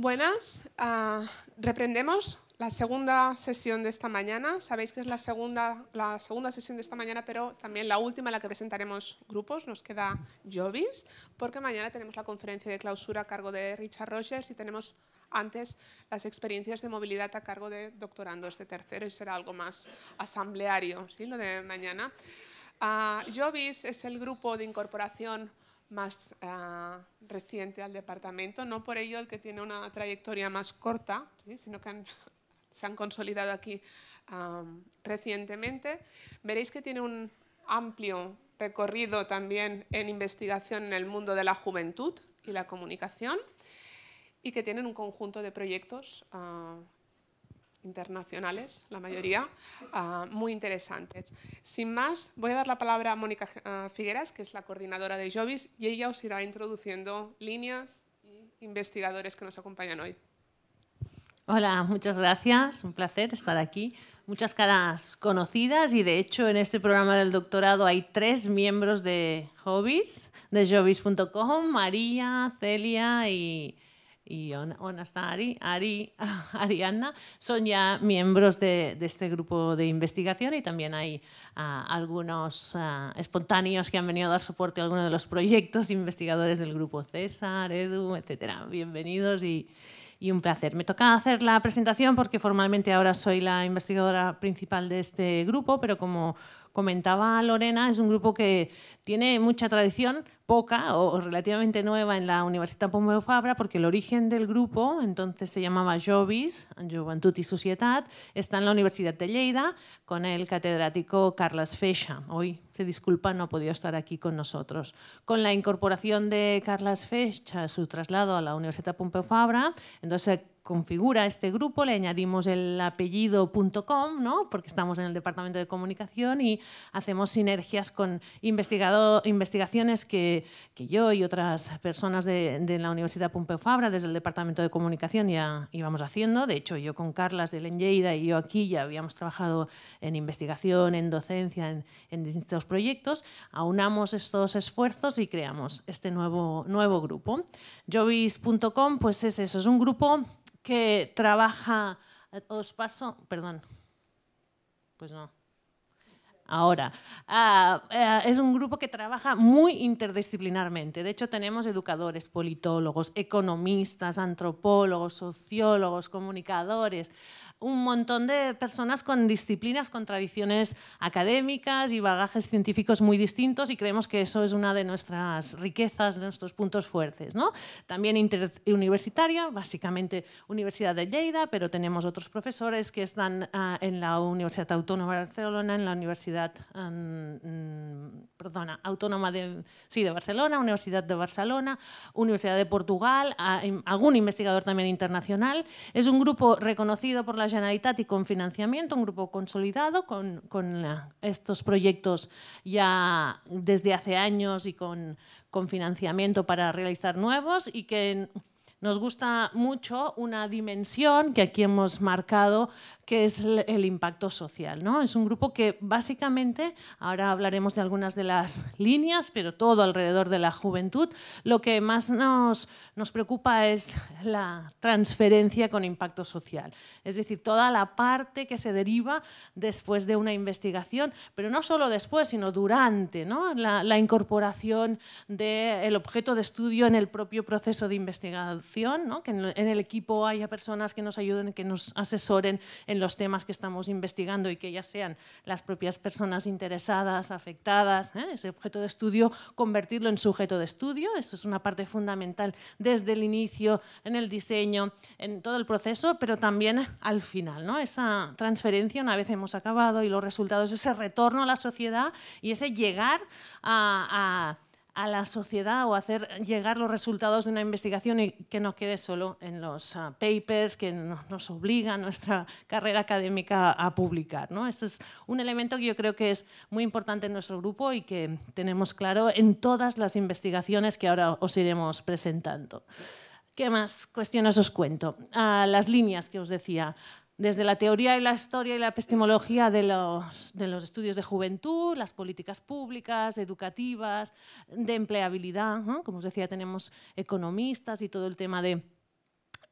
Buenas, ah, reprendemos la segunda sesión de esta mañana. Sabéis que es la segunda, la segunda sesión de esta mañana, pero también la última en la que presentaremos grupos. Nos queda Jovis, porque mañana tenemos la conferencia de clausura a cargo de Richard Rogers y tenemos antes las experiencias de movilidad a cargo de doctorandos de tercero y será algo más asambleario, ¿sí? lo de mañana. Uh, es el grupo de incorporación más eh, reciente al departamento, no por ello el que tiene una trayectoria más corta, sino que se han consolidado aquí recientemente. Veréis que tiene un amplio recorrido también en investigación en el mundo de la juventud y la comunicación y que tienen un conjunto de proyectos ah, internacionales, la mayoría, ah, muy interesantes. Sin más, voy a dar la palabra a Mónica ah, Figueras, que es la coordinadora de Jovis, y ella os irá introduciendo líneas e investigadores que nos acompañan hoy. Hola, muchas gracias. Un placer estar aquí. Muchas caras conocidas y de hecho en este programa del doctorado hay tres miembros de Jovis, de Jovis.com, María, Celia y, y hasta Ari, Ari, Arianna son ya miembros de, este grupo de investigación y también hay ah, algunos ah, espontáneos que han venido a dar soporte a algunos de los proyectos, investigadores del grupo César, Edu, etcétera. Bienvenidos y, y un placer. Me toca hacer la presentación porque formalmente ahora soy la investigadora principal de este grupo, pero como comentaba Lorena, es un grupo que tiene mucha tradición, poca o relativamente nueva en la Universidad Pompeu Fabra, porque el origen del grupo, entonces se llamaba Jovis, juventud y Societat está en la Universidad de Lleida con el catedrático Carles Fecha. Hoy se disculpa, no ha podido estar aquí con nosotros. Con la incorporación de Carles Fecha, su traslado a la Universidad Pompeu Fabra, entonces configura este grupo, le añadimos el apellido.com, ¿no? porque estamos en el Departamento de Comunicación y hacemos sinergias con investigado, investigaciones que, que, yo y otras personas de, de, la Universidad Pompeu Fabra, desde el Departamento de Comunicación, ya íbamos haciendo. De hecho, yo con Carlas de lenjeida y yo aquí ya habíamos trabajado en investigación, en docencia, en, distintos proyectos. Aunamos estos esfuerzos y creamos este nuevo, nuevo grupo. Jovis.com pues es eso, es un grupo que trabaja, eh, os paso, perdón, pues no. Ahora, ah, eh, es un grupo que trabaja muy interdisciplinarmente. De hecho, tenemos educadores, politólogos, economistas, antropólogos, sociólogos, comunicadores, un montón de personas con disciplinas, con tradiciones académicas y bagajes científicos muy distintos y creemos que eso es una de nuestras riquezas, de nuestros puntos fuertes. ¿no? También interuniversitaria, básicamente Universidad de Lleida, pero tenemos otros profesores que están ah, en la Universidad Autónoma de Barcelona, en la Universidad mm, perdona, Autónoma de, sí, de Barcelona, Universidad de Barcelona, Universidad de Portugal, ah, algún investigador también internacional. Es un grupo reconocido por la Generalitat y con financiamiento, un grupo consolidado con, estos proyectos ya desde hace años y con, con financiamiento para realizar nuevos y que nos gusta mucho una dimensión que aquí hemos marcado que es el, impacto social. ¿no? Es un grupo que básicamente, ahora hablaremos de algunas de las líneas, pero todo alrededor de la juventud, lo que más nos, nos preocupa es la transferencia con impacto social. Es decir, toda la parte que se deriva después de una investigación, pero no solo después, sino durante ¿no? la, incorporación del objeto de estudio en el propio proceso de investigación, ¿no? que en el equipo haya personas que nos ayuden, que nos asesoren en los temas que estamos investigando y que ya sean las propias personas interesadas, afectadas, ¿eh? ese objeto de estudio, convertirlo en sujeto de estudio. Eso es una parte fundamental desde el inicio, en el diseño, en todo el proceso, pero también al final. ¿no? Esa transferencia, una vez hemos acabado y los resultados, ese retorno a la sociedad y ese llegar a a la sociedad o hacer llegar los resultados de una investigación y que no quede solo en los ah, papers que nos obliga nuestra carrera académica a publicar. ¿no? es un elemento que yo creo que es muy importante en nuestro grupo y que tenemos claro en todas las investigaciones que ahora os iremos presentando. ¿Qué más cuestiones os cuento? A ah, las líneas que os decía desde la teoría y la historia y la epistemología de los, de los estudios de juventud, las políticas públicas, educativas, de empleabilidad. Como os decía, tenemos economistas y todo el tema de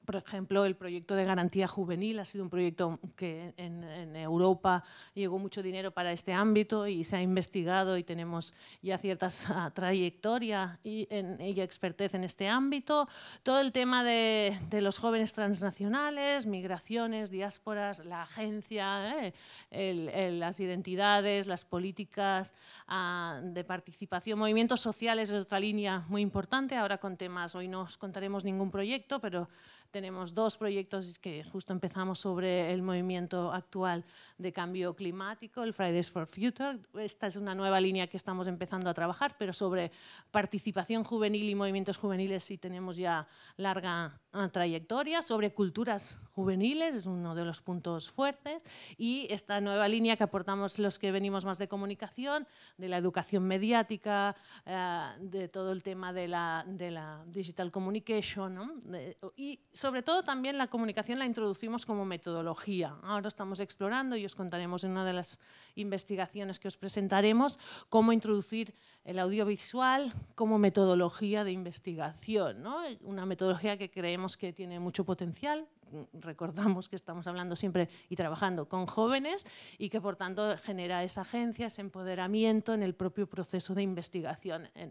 por ejemplo, el proyecto de garantía juvenil ha sido un proyecto que en, Europa llegó mucho dinero para este ámbito y se ha investigado y tenemos ya cierta trayectoria y, en, expertez en este ámbito. Todo el tema de, los jóvenes transnacionales, migraciones, diásporas, la agencia, eh, las identidades, las políticas ah, de participación, movimientos sociales es otra línea muy importante, ahora con temas, hoy no os contaremos ningún proyecto, pero tenemos dos proyectos que justo empezamos sobre el movimiento actual de cambio climático, el Fridays for Future. Esta es una nueva línea que estamos empezando a trabajar, pero sobre participación juvenil y movimientos juveniles sí tenemos ya larga trayectoria sobre culturas juveniles, es uno de los puntos fuertes, y esta nueva línea que aportamos los que venimos más de comunicación, de la educación mediática, eh, de todo el tema de la, digital communication, y sobre todo también la comunicación la introducimos como metodología. Ahora estamos explorando y os contaremos en una de las investigaciones que os presentaremos cómo introducir el audiovisual como metodología de investigación, ¿no? una metodología que creemos que tiene mucho potencial. Mm, recordamos que estamos hablando siempre y trabajando con jóvenes y que, por tanto, genera esa agencia, ese empoderamiento en el propio proceso de investigación eh,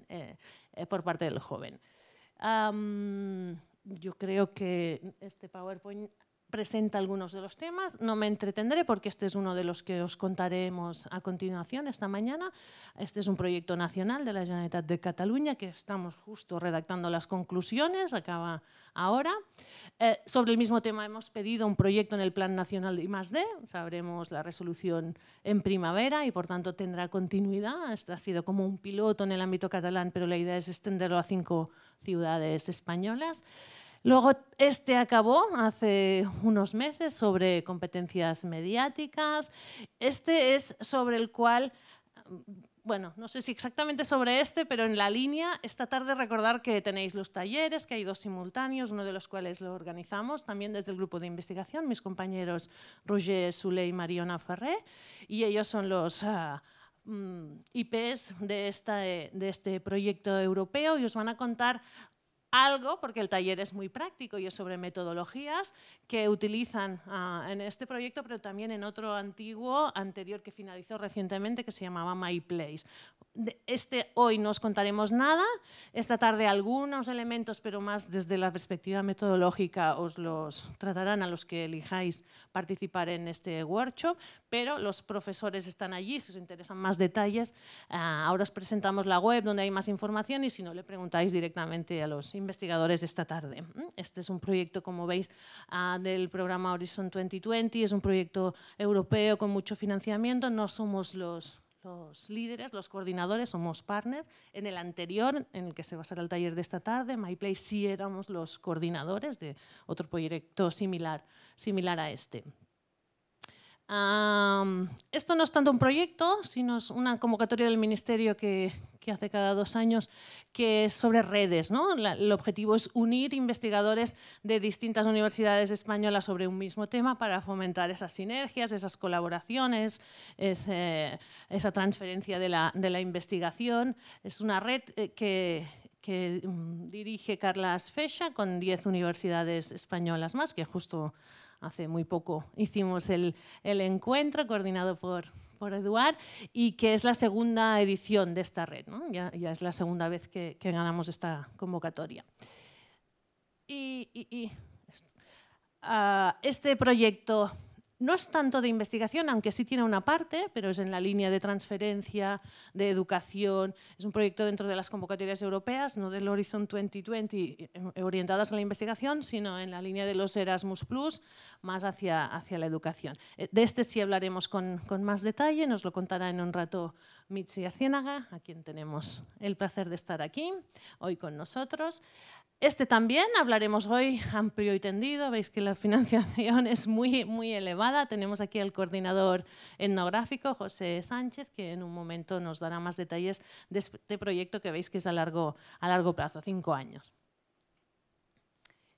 eh, por parte del joven. yo creo que este PowerPoint presenta algunos de los temas. No me entretendré porque este es uno de los que os contaremos a continuación esta mañana. Este es un proyecto nacional de la Generalitat de Cataluña que estamos justo redactando las conclusiones, acaba ahora. Eh, sobre el mismo tema hemos pedido un proyecto en el Plan Nacional de I+.D. Sabremos la resolución en primavera y por tanto tendrá continuidad. Este ha sido como un piloto en el ámbito catalán, pero la idea es extenderlo a cinco ciudades españolas. Luego, este acabó hace unos meses sobre competencias mediáticas. Este es sobre el cual, bueno, no sé si exactamente sobre este, pero en la línea, esta tarde recordar que tenéis los talleres, que hay dos simultáneos, uno de los cuales lo organizamos también desde el grupo de investigación, mis compañeros Roger Sule y Mariona Ferré, y ellos son los... Ah, mm, IPs de, esta, eh, de este proyecto europeo y os van a contar algo, porque el taller es muy práctico y es sobre metodologías que utilizan ah, en este proyecto, pero también en otro antiguo, anterior que finalizó recientemente, que se llamaba My Place. este hoy no os contaremos nada, esta tarde algunos elementos, pero más desde la perspectiva metodológica os los tratarán a los que elijáis participar en este workshop, pero los profesores están allí, si os interesan más detalles, ah, ahora os presentamos la web donde hay más información y si no le preguntáis directamente a los invitados investigadores de esta tarde. Este es un proyecto, como veis, ah, del programa Horizon 2020, es un proyecto europeo con mucho financiamiento, no somos los líderes, los coordinadores, somos partner. En el anterior, en el que se basará el taller de esta tarde, MyPlace sí éramos los coordinadores de otro proyecto similar, similar a este esto no es tanto un proyecto, sino es una convocatoria del Ministerio que, hace cada dos años, que es sobre redes. ¿no? el objetivo es unir investigadores de distintas universidades españolas sobre un mismo tema para fomentar esas sinergias, esas colaboraciones, esa transferencia de la, investigación. Es una red eh, que, mm, dirige Carla Fecha con 10 universidades españolas más, que justo hace muy poco hicimos el, encuentro coordinado por, Eduard y que es la segunda edición de esta red. Ya, es la segunda vez que, ganamos esta convocatoria. Y, ah, este proyecto no es tanto de investigación, aunque sí tiene una parte, pero es en la línea de transferencia, de educación. Es un proyecto dentro de las convocatorias europeas, no del Horizon 2020 eh, orientadas a la investigación, sino en la línea de los Erasmus Plus, más hacia, hacia la educación. Eh, de este sí hablaremos con, con más detalle, nos lo contará en un rato Mitzi Arciénaga, a quien tenemos el placer de estar aquí hoy con nosotros. Este también hablaremos hoy amplio y tendido. Veis que la financiación es muy, muy elevada. Tenemos aquí al coordinador etnográfico, José Sánchez, que en un momento nos dará más detalles de este proyecto que veis que es a largo, a largo plazo, cinco años.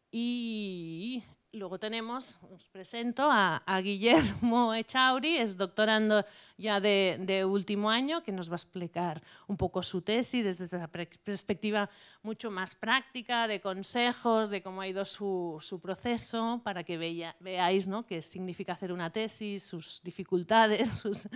Y luego tenemos, os presento a Guillermo Echauri, es doctorando ya de, último año, que nos va a explicar un poco su tesis desde la perspectiva mucho más práctica, de consejos, de cómo ha ido su, proceso, para que veáis ¿no? qué significa hacer una tesis, sus dificultades, sus,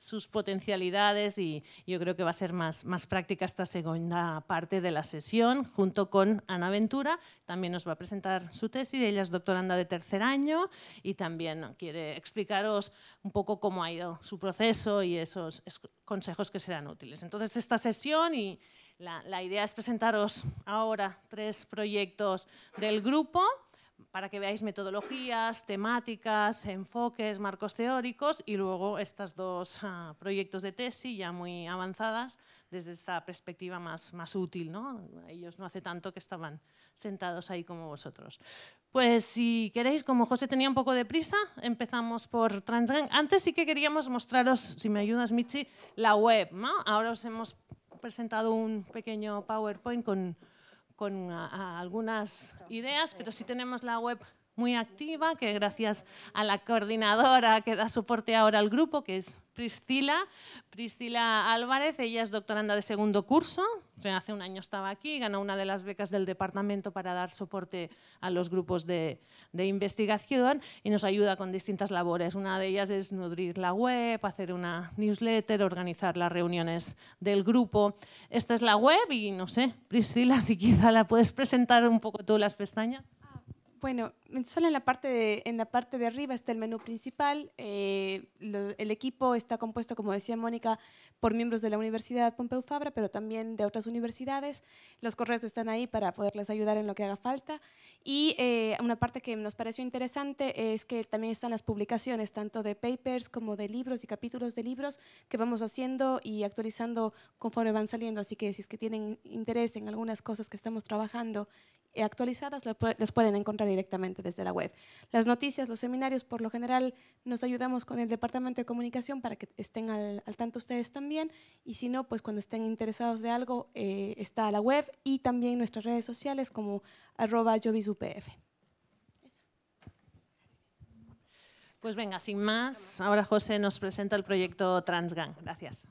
sus potencialidades y yo creo que va a ser más, más práctica esta segunda parte de la sesión, junto con Ana Ventura, también nos va a presentar su tesis, ella es doctoranda de tercer año y también quiere explicaros un poco cómo ha ido su proceso y esos consejos que serán útiles. Entonces, esta sesión y la, idea es presentaros ahora tres proyectos del grupo para que veáis metodologías, temáticas, enfoques, marcos teóricos y luego estos dos ah, proyectos de tesis ya muy avanzadas desde esta perspectiva más, más útil. ¿no? Ellos no hace tanto que estaban sentados ahí como vosotros. Pues si queréis, como José tenía un poco de prisa, empezamos por Transgang. Antes sí que queríamos mostraros, si me ayudas Michi, la web. ¿no? Ahora os hemos presentado un pequeño PowerPoint con, con algunas ideas, pero si tenemos la web muy activa, que gracias a la coordinadora que da soporte ahora al grupo, que es Priscila, Priscila Álvarez, ella es doctoranda de segundo curso, hace un año estaba aquí, ganó una de las becas del departamento para dar soporte a los grupos de, investigación y nos ayuda con distintas labores. Una de ellas es nutrir la web, hacer una newsletter, organizar las reuniones del grupo. Esta es la web y no sé, Priscila, si quizá la puedes presentar un poco todas las pestañas. Bueno, solo en la parte de, en la parte de arriba está el menú principal. Eh, el equipo está compuesto, como decía Mónica, por miembros de la Universidad Pompeu Fabra, pero también de otras universidades. Los correos están ahí para poderles ayudar en lo que haga falta. Y eh, una parte que nos pareció interesante es que también están las publicaciones, tanto de papers como de libros y capítulos de libros que vamos haciendo y actualizando conforme van saliendo. Así que si es que tienen interés en algunas cosas que estamos trabajando actualizadas las pueden encontrar directamente desde la web. Las noticias, los seminarios, por lo general nos ayudamos con el Departamento de Comunicación para que estén al, tanto ustedes también y si no, pues cuando estén interesados de algo eh, está la web y también nuestras redes sociales como arroba Pues venga, sin más, ahora José nos presenta el proyecto Transgang. Gracias.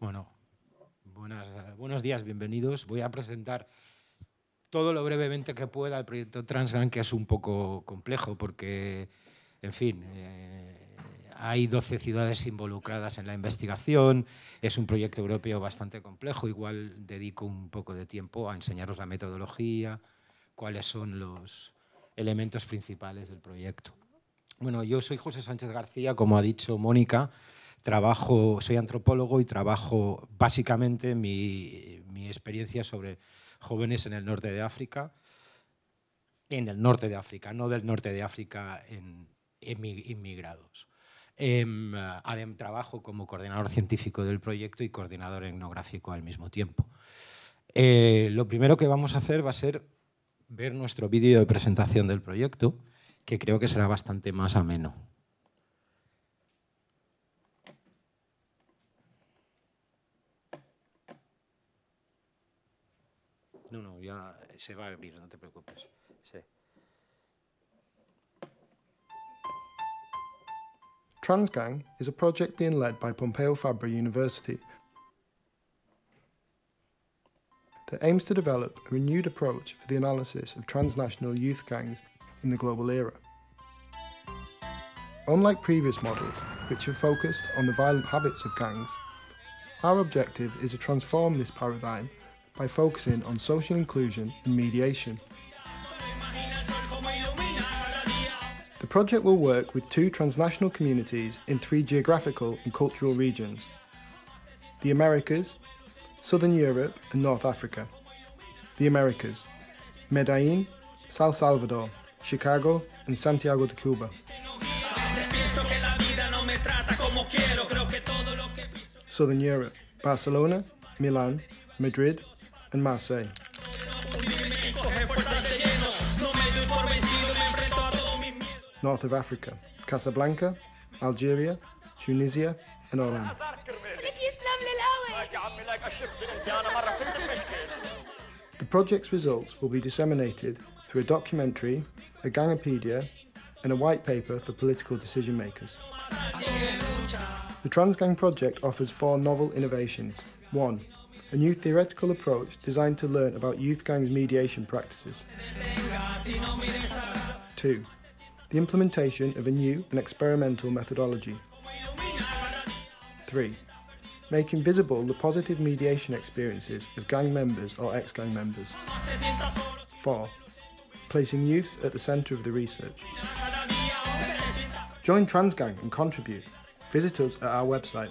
Bueno, buenos días, bienvenidos. Voy a presentar todo lo brevemente que pueda el proyecto TransGran, que es un poco complejo porque, en fin, eh, hay 12 ciudades involucradas en la investigación, es un proyecto europeo bastante complejo, igual dedico un poco de tiempo a enseñaros la metodología, cuáles son los elementos principales del proyecto. Bueno, yo soy José Sánchez García, como ha dicho Mónica, trabajo, soy antropólogo y trabajo básicamente mi, experiencia sobre jóvenes en el norte de África, en el norte de África, no del norte de África en, inmigrados. Eh, adem, trabajo como coordinador científico del proyecto y coordinador etnográfico al mismo tiempo. Eh, lo primero que vamos a hacer va a ser ver nuestro vídeo de presentación del proyecto, que creo que será bastante más ameno. se va a abrir, no te preocupes. Sí. Transgang is a project being led by Pompeo Fabra University that aims to develop a renewed approach for the analysis of transnational youth gangs in the global era. Unlike previous models, which have focused on the violent habits of gangs, our objective is to transform this paradigm by focusing on social inclusion and mediation. The project will work with two transnational communities in three geographical and cultural regions the Americas, Southern Europe, and North Africa. The Americas, Medellin, South Salvador, Chicago, and Santiago de Cuba. Southern Europe, Barcelona, Milan, Madrid, en Marseille. North of Africa, Casablanca, Algeria, Tunisia, and Oran. The project's results will be disseminated through a documentary, a gangopedia, and a white paper for political decision makers. The Transgang project offers four novel innovations. 1 a new theoretical approach designed to learn about youth gangs mediation practices. 2. The implementation of a new and experimental methodology. 3. Making visible the positive mediation experiences of gang members or ex gang members. 4. Placing youth at the centre of the research. Join Transgang and contribute. Visit us at our website.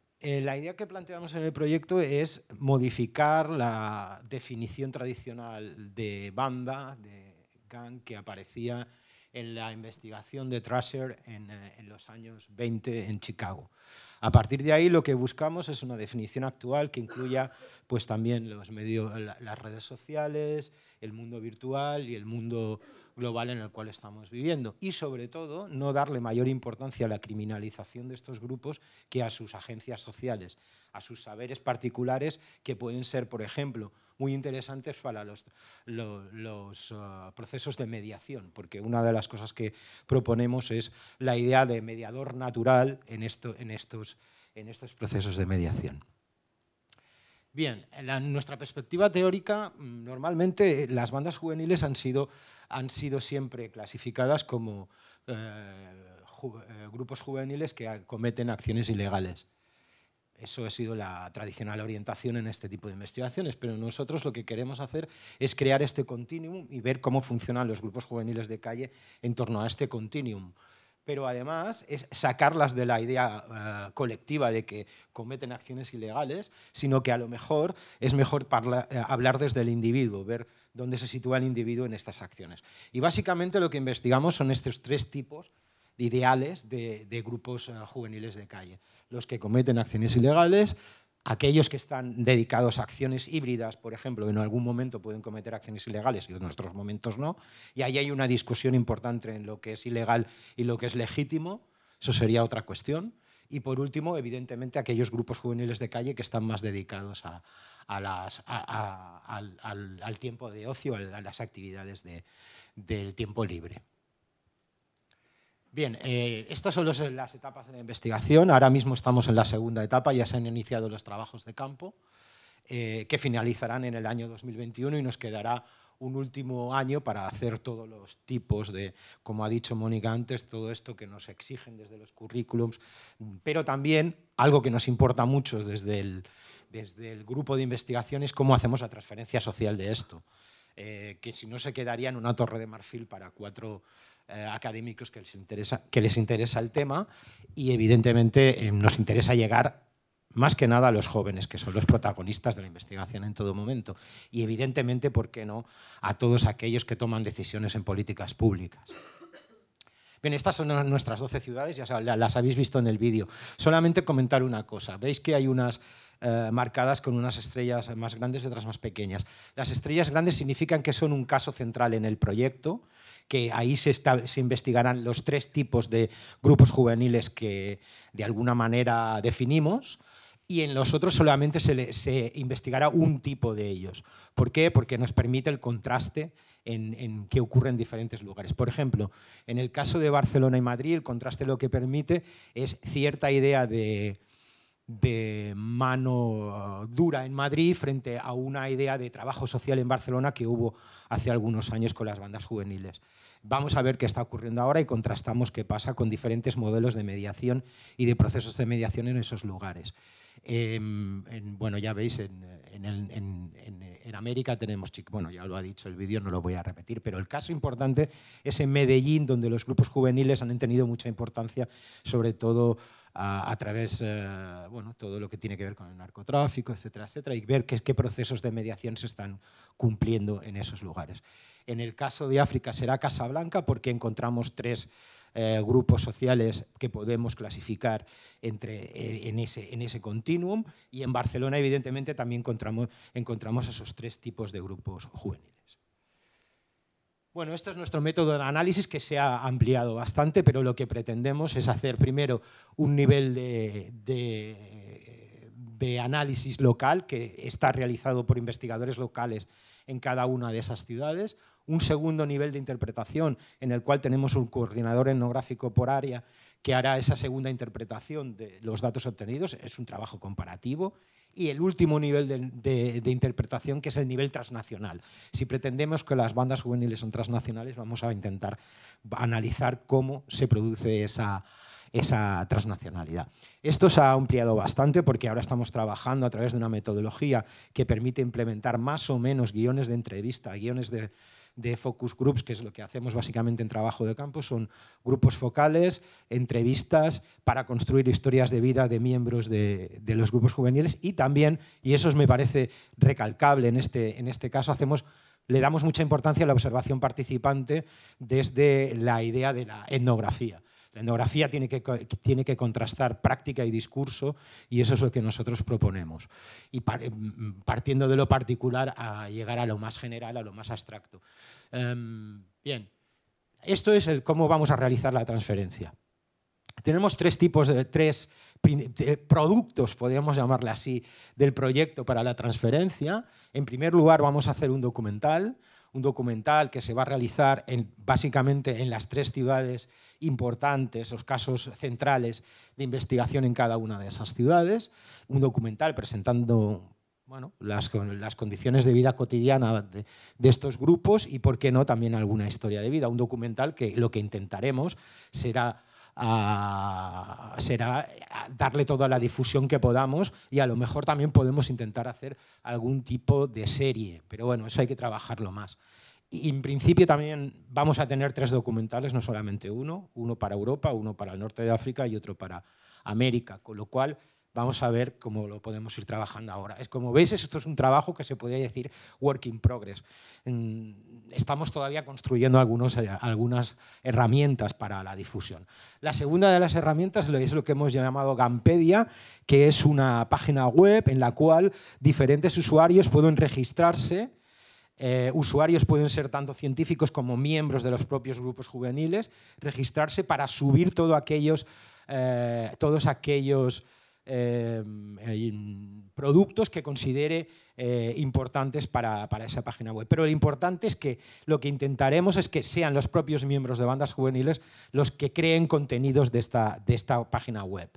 Eh, la idea que planteamos en el proyecto es modificar la definición tradicional de banda, de gang, que aparecía en la investigación de Trasher eh, en los años 20 en Chicago. A partir de ahí lo que buscamos es una definición actual que incluya pues, también los medios, las redes sociales, el mundo virtual y el mundo global en el cual estamos viviendo. Y sobre todo, no darle mayor importancia a la criminalización de estos grupos que a sus agencias sociales, a sus saberes particulares que pueden ser, por ejemplo, muy interesantes para los, los, ah, procesos de mediación, porque una de las cosas que proponemos es la idea de mediador natural en, esto, en estos en estos procesos de mediación. Bien, en nuestra perspectiva teórica, mm, normalmente las bandas juveniles han sido, han sido siempre clasificadas como eh, eh, grupos juveniles que cometen acciones ilegales. Eso ha sido la tradicional orientación en este tipo de investigaciones, pero nosotros lo que queremos hacer es crear este continuum y ver cómo funcionan los grupos juveniles de calle en torno a este continuum pero además es sacarlas de la idea eh, colectiva de que cometen acciones ilegales, sino que a lo mejor es mejor eh, hablar desde el individuo, ver dónde se sitúa el individuo en estas acciones. Y básicamente lo que investigamos son estos tres tipos de ideales de, grupos eh, juveniles de calle. Los que cometen acciones ilegales, aquellos que están dedicados a acciones híbridas, por ejemplo, en algún momento pueden cometer acciones ilegales y en otros momentos no, y ahí hay una discusión importante en lo que es ilegal y lo que es legítimo, eso sería otra cuestión. Y por último, evidentemente, aquellos grupos juveniles de calle que están más dedicados al, tiempo de ocio, a las actividades del tiempo libre. Bien, eh, estas son eh, las etapas de la investigación. Ahora mismo estamos en la segunda etapa, ya se han iniciado los trabajos de campo, eh, que finalizarán en el año 2021 y nos quedará un último año para hacer todos los tipos de, como ha dicho Mónica antes, todo esto que nos exigen desde los currículums, pero también algo que nos importa mucho desde el, desde el grupo de investigación es cómo hacemos la transferencia social de esto, que si no se quedaría en una torre de marfil para cuatro eh, académicos que les, interesa, que les interesa el tema y evidentemente eh, nos interesa llegar más que nada a los jóvenes, que son los protagonistas de la investigación en todo momento. Y evidentemente, ¿por qué no?, a todos aquellos que toman decisiones en políticas públicas estas son nuestras 12 ciudades, ya las habéis visto en el vídeo. Solamente comentar una cosa. Veis que hay unas eh, marcadas con unas estrellas más grandes y otras más pequeñas. Las estrellas grandes significan que son un caso central en el proyecto, que ahí se investigarán los tres tipos de grupos juveniles que de alguna manera definimos y en los otros solamente se, investigará un tipo de ellos. ¿Por qué? Porque nos permite el contraste en, qué ocurre en diferentes lugares. Por ejemplo, en el caso de Barcelona y Madrid, el contraste lo que permite es cierta idea de mano dura en Madrid frente a una idea de trabajo social en Barcelona que hubo hace algunos años con las bandas juveniles. Vamos a ver qué está ocurriendo ahora y contrastamos qué pasa con diferentes modelos de mediación y de procesos de mediación en esos lugares. Em, bueno, ya veis, en, América tenemos, bueno, ya lo ha dicho el vídeo, no lo voy a repetir, pero el caso importante es en Medellín, donde los grupos juveniles han tenido mucha importancia, sobre todo a, través, de eh, bueno, todo lo que tiene que ver con el narcotráfico, etcétera, etcétera, y ver qué procesos de mediación se están cumpliendo en esos lugares. En el caso de África será Casablanca, porque encontramos tres eh, grupos sociales que podemos clasificar eh, en, ese, continuum. Y en Barcelona, evidentemente, también encontramos, esos tres tipos de grupos juveniles. Bueno, este es nuestro método de análisis que se ha ampliado bastante, pero lo que pretendemos es hacer primero un nivel de, análisis local que está realizado por investigadores locales en cada una de esas ciudades, un segundo nivel de interpretación en el cual tenemos un coordinador etnográfico por área que hará esa segunda interpretación de los datos obtenidos, es un trabajo comparativo, y el último nivel de, interpretación, que es el nivel transnacional. Si pretendemos que las bandas juveniles son transnacionales, vamos a intentar analizar cómo se produce esa, esa transnacionalidad. Esto se ha ampliado bastante porque ahora estamos trabajando a través de una metodología que permite implementar más o menos guiones de entrevista, guiones de de focus groups, que es lo que hacemos básicamente en trabajo de campo, son grupos focales, entrevistas para construir historias de vida de miembros de, los grupos juveniles y también, y eso me parece recalcable en este, en este caso, hacemos le damos mucha importancia a la observación participante desde la idea de la etnografía. La etnografía tiene que, tiene que contrastar práctica y discurso y eso es lo que nosotros proponemos. Y mm, partiendo de lo particular a llegar a lo más general, a lo más abstracto. Em, bien, esto es cómo vamos a realizar la transferencia. Tenemos tres tipos de tres productos, podríamos llamarle así, del proyecto para la transferencia. En primer lugar, vamos a hacer un documental, un documental que se va a realizar en, básicamente en las tres ciudades importantes, los casos centrales de investigación en cada una de esas ciudades, un documental presentando bueno, las, las, condiciones de vida cotidiana de, estos grupos y, por qué no, también alguna historia de vida. Un documental que lo que intentaremos será será darle toda la difusión que podamos y a lo mejor también podemos intentar hacer algún tipo de serie, pero bueno, eso hay que trabajarlo más. Y en principio también vamos a tener tres documentales, no solamente uno, uno para Europa, uno para el norte de África y otro para América, con lo cual vamos a ver cómo lo podemos ir trabajando ahora. Es como veis, esto es un trabajo que se podría decir work in progress. Mm, estamos todavía construyendo algunos, eh, algunas herramientas para la difusión. La segunda de las herramientas es lo que hemos llamado Gampedia, que es una página web en la cual diferentes usuarios pueden registrarse eh, usuarios pueden ser tanto científicos como miembros de los propios grupos juveniles, registrarse para subir aquellos, eh, todos aquellos eh, productos que considere eh, importantes para, esa página web. Pero lo importante es que lo que intentaremos es que sean los propios miembros de bandas juveniles los que creen contenidos de esta, de esta página web.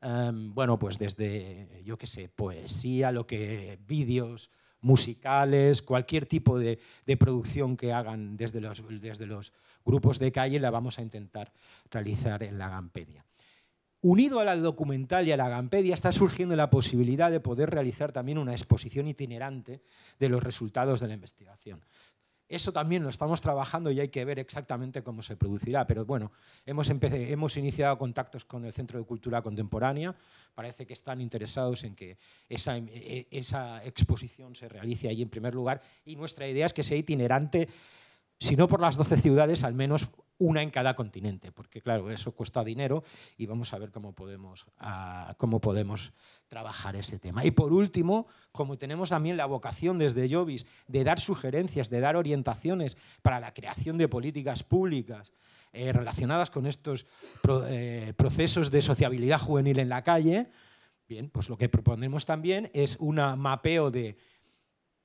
Em, bueno, pues desde, yo qué sé, poesía, lo que vídeos musicales, cualquier tipo de, producción que hagan desde los, desde los grupos de calle la vamos a intentar realizar en la Gampedia. Unido a la documental y a la Gampedia está surgiendo la posibilidad de poder realizar también una exposición itinerante de los resultados de la investigación. Eso también lo estamos trabajando y hay que ver exactamente cómo se producirá. Pero bueno, hemos, iniciado contactos con el Centro de Cultura Contemporánea. Parece que están interesados en que esa, e-, exposición se realice allí en primer lugar. Y nuestra idea es que sea itinerante, si no por las 12 ciudades, al menos una en cada continente, porque claro, eso cuesta dinero y vamos a ver cómo podemos, ah, cómo podemos trabajar ese tema. Y por último, como tenemos también la vocación desde Jovis de dar sugerencias, de dar orientaciones para la creación de políticas públicas eh, relacionadas con estos eh, procesos de sociabilidad juvenil en la calle, bien, pues lo que proponemos también es un mapeo de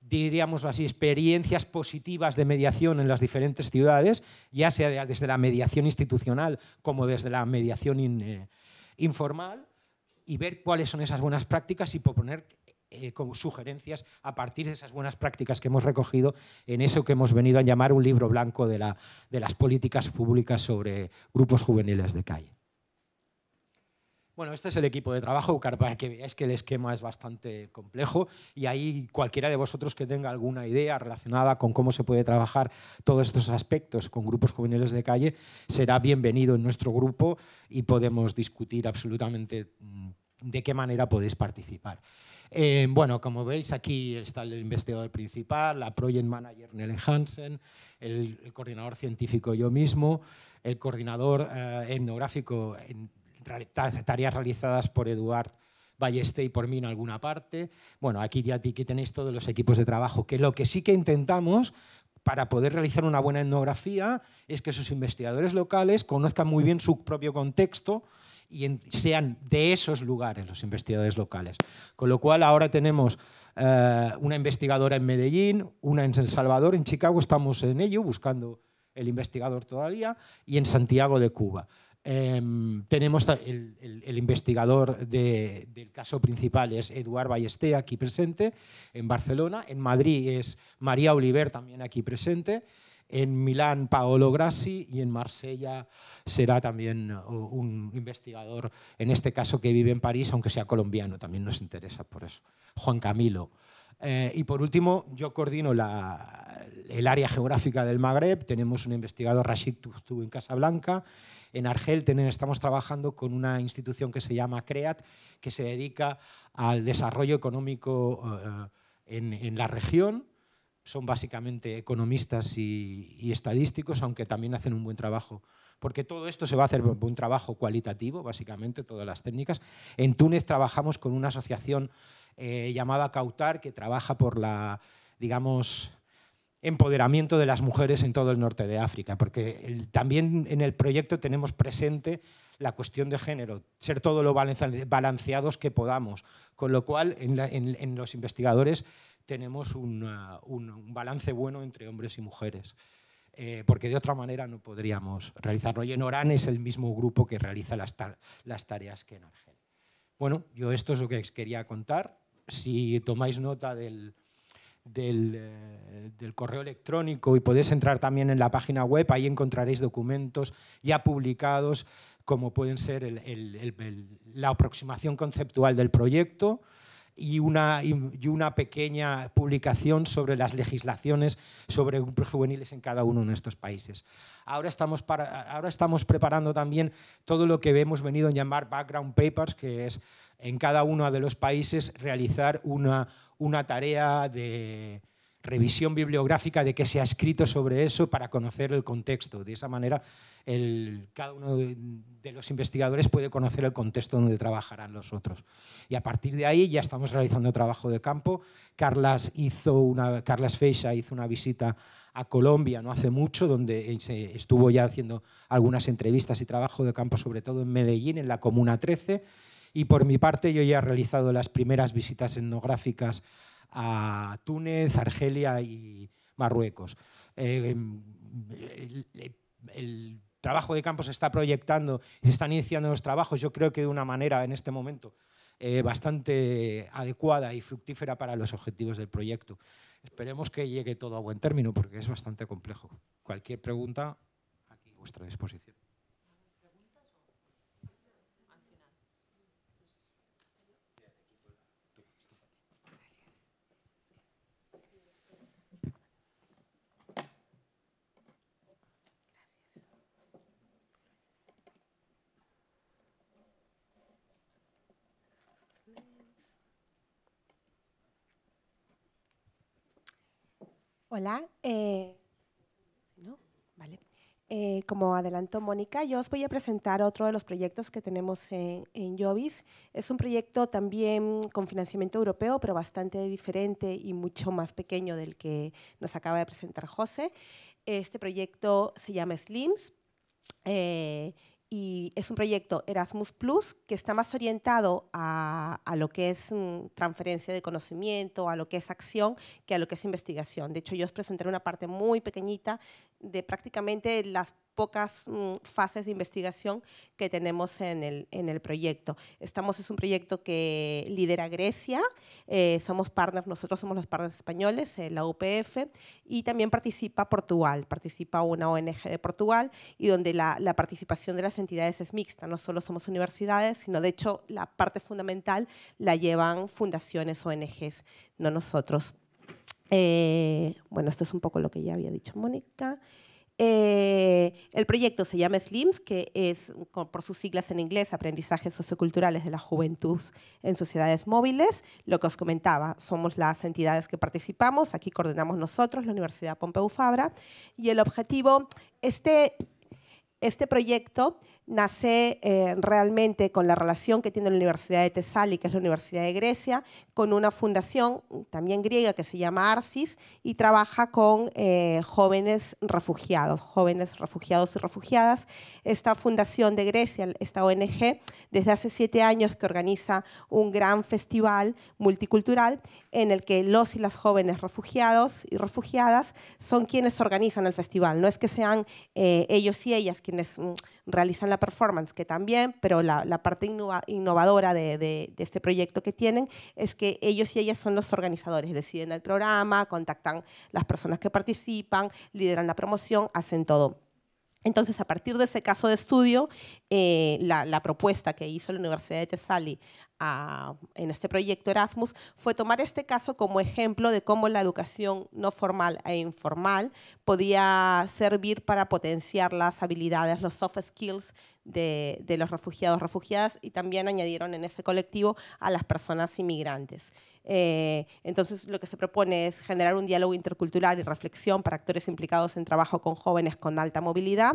diríamos así, experiencias positivas de mediación en las diferentes ciudades, ya sea desde la mediación institucional como desde la mediación eh, informal, y ver cuáles son esas buenas prácticas y proponer eh, sugerencias a partir de esas buenas prácticas que hemos recogido en eso que hemos venido a llamar un libro blanco de las políticas públicas sobre grupos juveniles de calle. Bueno, este es el equipo de trabajo, para que veáis que el esquema es bastante complejo y ahí cualquiera de vosotros que tenga alguna idea relacionada con cómo se puede trabajar todos estos aspectos con grupos juveniles de calle será bienvenido en nuestro grupo y podemos discutir absolutamente mm, de qué manera podéis participar. Eh, bueno, como veis, aquí está el investigador principal, la project manager Nelly Hansen, el, coordinador científico yo mismo, el coordinador eh, etnográfico tareas realizadas por Eduard ballester y por mí en alguna parte. Bueno, aquí ya aquí tenéis todos los equipos de trabajo, que lo que sí que intentamos para poder realizar una buena etnografía es que esos investigadores locales conozcan muy bien su propio contexto y sean de esos lugares los investigadores locales. Con lo cual ahora tenemos eh, una investigadora en Medellín, una en El Salvador, en Chicago estamos en ello, buscando el investigador todavía, y en Santiago de Cuba. Em, tenemos el, investigador del caso principal es Eduard Ballesté, aquí presente, en Barcelona. En Madrid es María Oliver, también aquí presente. En Milán, Paolo Grassi. Y en Marsella será también uh, un investigador, en este caso que vive en París, aunque sea colombiano, también nos interesa por eso. Juan Camilo. Eh, y por último, yo coordino la, el área geográfica del Magreb. Tenemos un investigador, Rashid Tutu, en Casablanca en Argel estamos trabajando con una institución que se llama CREAT, que se dedica al desarrollo económico eh, en, la región. Son básicamente economistas y, estadísticos, aunque también hacen un buen trabajo porque todo esto se va a hacer por un trabajo cualitativo, básicamente, todas las técnicas. En Túnez trabajamos con una asociación eh, llamada Cautar, que trabaja por la, digamos, empoderamiento de las mujeres en todo el norte de África, porque también en el proyecto tenemos presente la cuestión de género, ser todo lo balanceados que podamos, con lo cual en, los investigadores tenemos un, balance bueno entre hombres y mujeres, eh, porque de otra manera no podríamos realizarlo. Y en Orán es el mismo grupo que realiza las, las tareas que en Argel. Bueno, yo esto es lo que quería contar. Si tomáis nota del eh, del, correo electrónico y podéis entrar también en la página web, ahí encontraréis documentos ya publicados como pueden ser la aproximación conceptual del proyecto, y una, y una pequeña publicación sobre las legislaciones sobre juveniles en cada uno de estos países. Ahora estamos, para, ahora estamos preparando también todo lo que hemos venido a llamar background papers, que es en cada uno de los países realizar una, una tarea de, revisión bibliográfica de qué se ha escrito sobre eso para conocer el contexto. De esa manera, el, cada uno de los investigadores puede conocer el contexto donde trabajarán los otros. Y a partir de ahí ya estamos realizando trabajo de campo. Carlas, hizo una, Carlas Feixa hizo una visita a Colombia no hace mucho, donde se estuvo ya haciendo algunas entrevistas y trabajo de campo, sobre todo en Medellín, en la Comuna 13. Y por mi parte, yo ya he realizado las primeras visitas etnográficas a Túnez, Argelia y Marruecos. Em, el, trabajo de campo se está proyectando y se están iniciando los trabajos, yo creo que de una manera en este momento eh, bastante adecuada y fructífera para los objetivos del proyecto. Esperemos que llegue todo a buen término porque es bastante complejo. Cualquier pregunta, aquí a vuestra disposición. Hola. Eh, vale. Eh, como adelanto Mónica, yo os voy a presentar otro de los proyectos que tenemos en, en Es un proyecto también con financiamiento europeo, pero bastante diferente y mucho más pequeño del que nos acaba de presentar José. Este proyecto se llama SLIMS. Eh, y es un proyecto Erasmus Plus que está más orientado a, lo que es mm, transferencia de conocimiento, a lo que es acción, que a lo que es investigación. De hecho, yo os presentaré una parte muy pequeñita de prácticamente las pocas mm, fases de investigación que tenemos en el, proyecto. Estamos, es un proyecto que lidera Grecia, eh, somos partners, nosotros somos los partners españoles, eh, la UPF, y también participa Portugal, participa una ONG de Portugal, y donde la, participación de las entidades es mixta, no solo somos universidades, sino de hecho la parte fundamental la llevan fundaciones, ONGs, no nosotros. Eh, bueno, esto es un poco lo que ya había dicho Mónica. Eh, el proyecto se llama SLIMS, que es por sus siglas en inglés, Aprendizajes Socioculturales de la Juventud en Sociedades Móviles. Lo que os comentaba, somos las entidades que participamos, aquí coordinamos nosotros, la Universidad Pompeu Fabra, y el objetivo, este, este proyecto nace eh, realmente con la relación que tiene la Universidad de Tesali, que es la Universidad de Grecia, con una fundación también griega que se llama Arsis y trabaja con eh, jóvenes refugiados, jóvenes refugiados y refugiadas. Esta fundación de Grecia, esta ONG, desde hace siete años que organiza un gran festival multicultural en el que los y las jóvenes refugiados y refugiadas son quienes organizan el festival. No es que sean eh, ellos y ellas quienes mm, realizan la performance, que también, pero la, parte innovadora de, este proyecto que tienen es que ellos y ellas son los organizadores, deciden el programa, contactan las personas que participan, lideran la promoción, hacen todo. Entonces, a partir de ese caso de estudio, eh, la, la, propuesta que hizo la Universidad de Tesali en este proyecto Erasmus fue tomar este caso como ejemplo de cómo la educación no formal e informal podía servir para potenciar las habilidades, los soft skills de, los refugiados, y refugiadas y también añadieron en ese colectivo a las personas inmigrantes. Eh, entonces, lo que se propone es generar un diálogo intercultural y reflexión para actores implicados en trabajo con jóvenes con alta movilidad.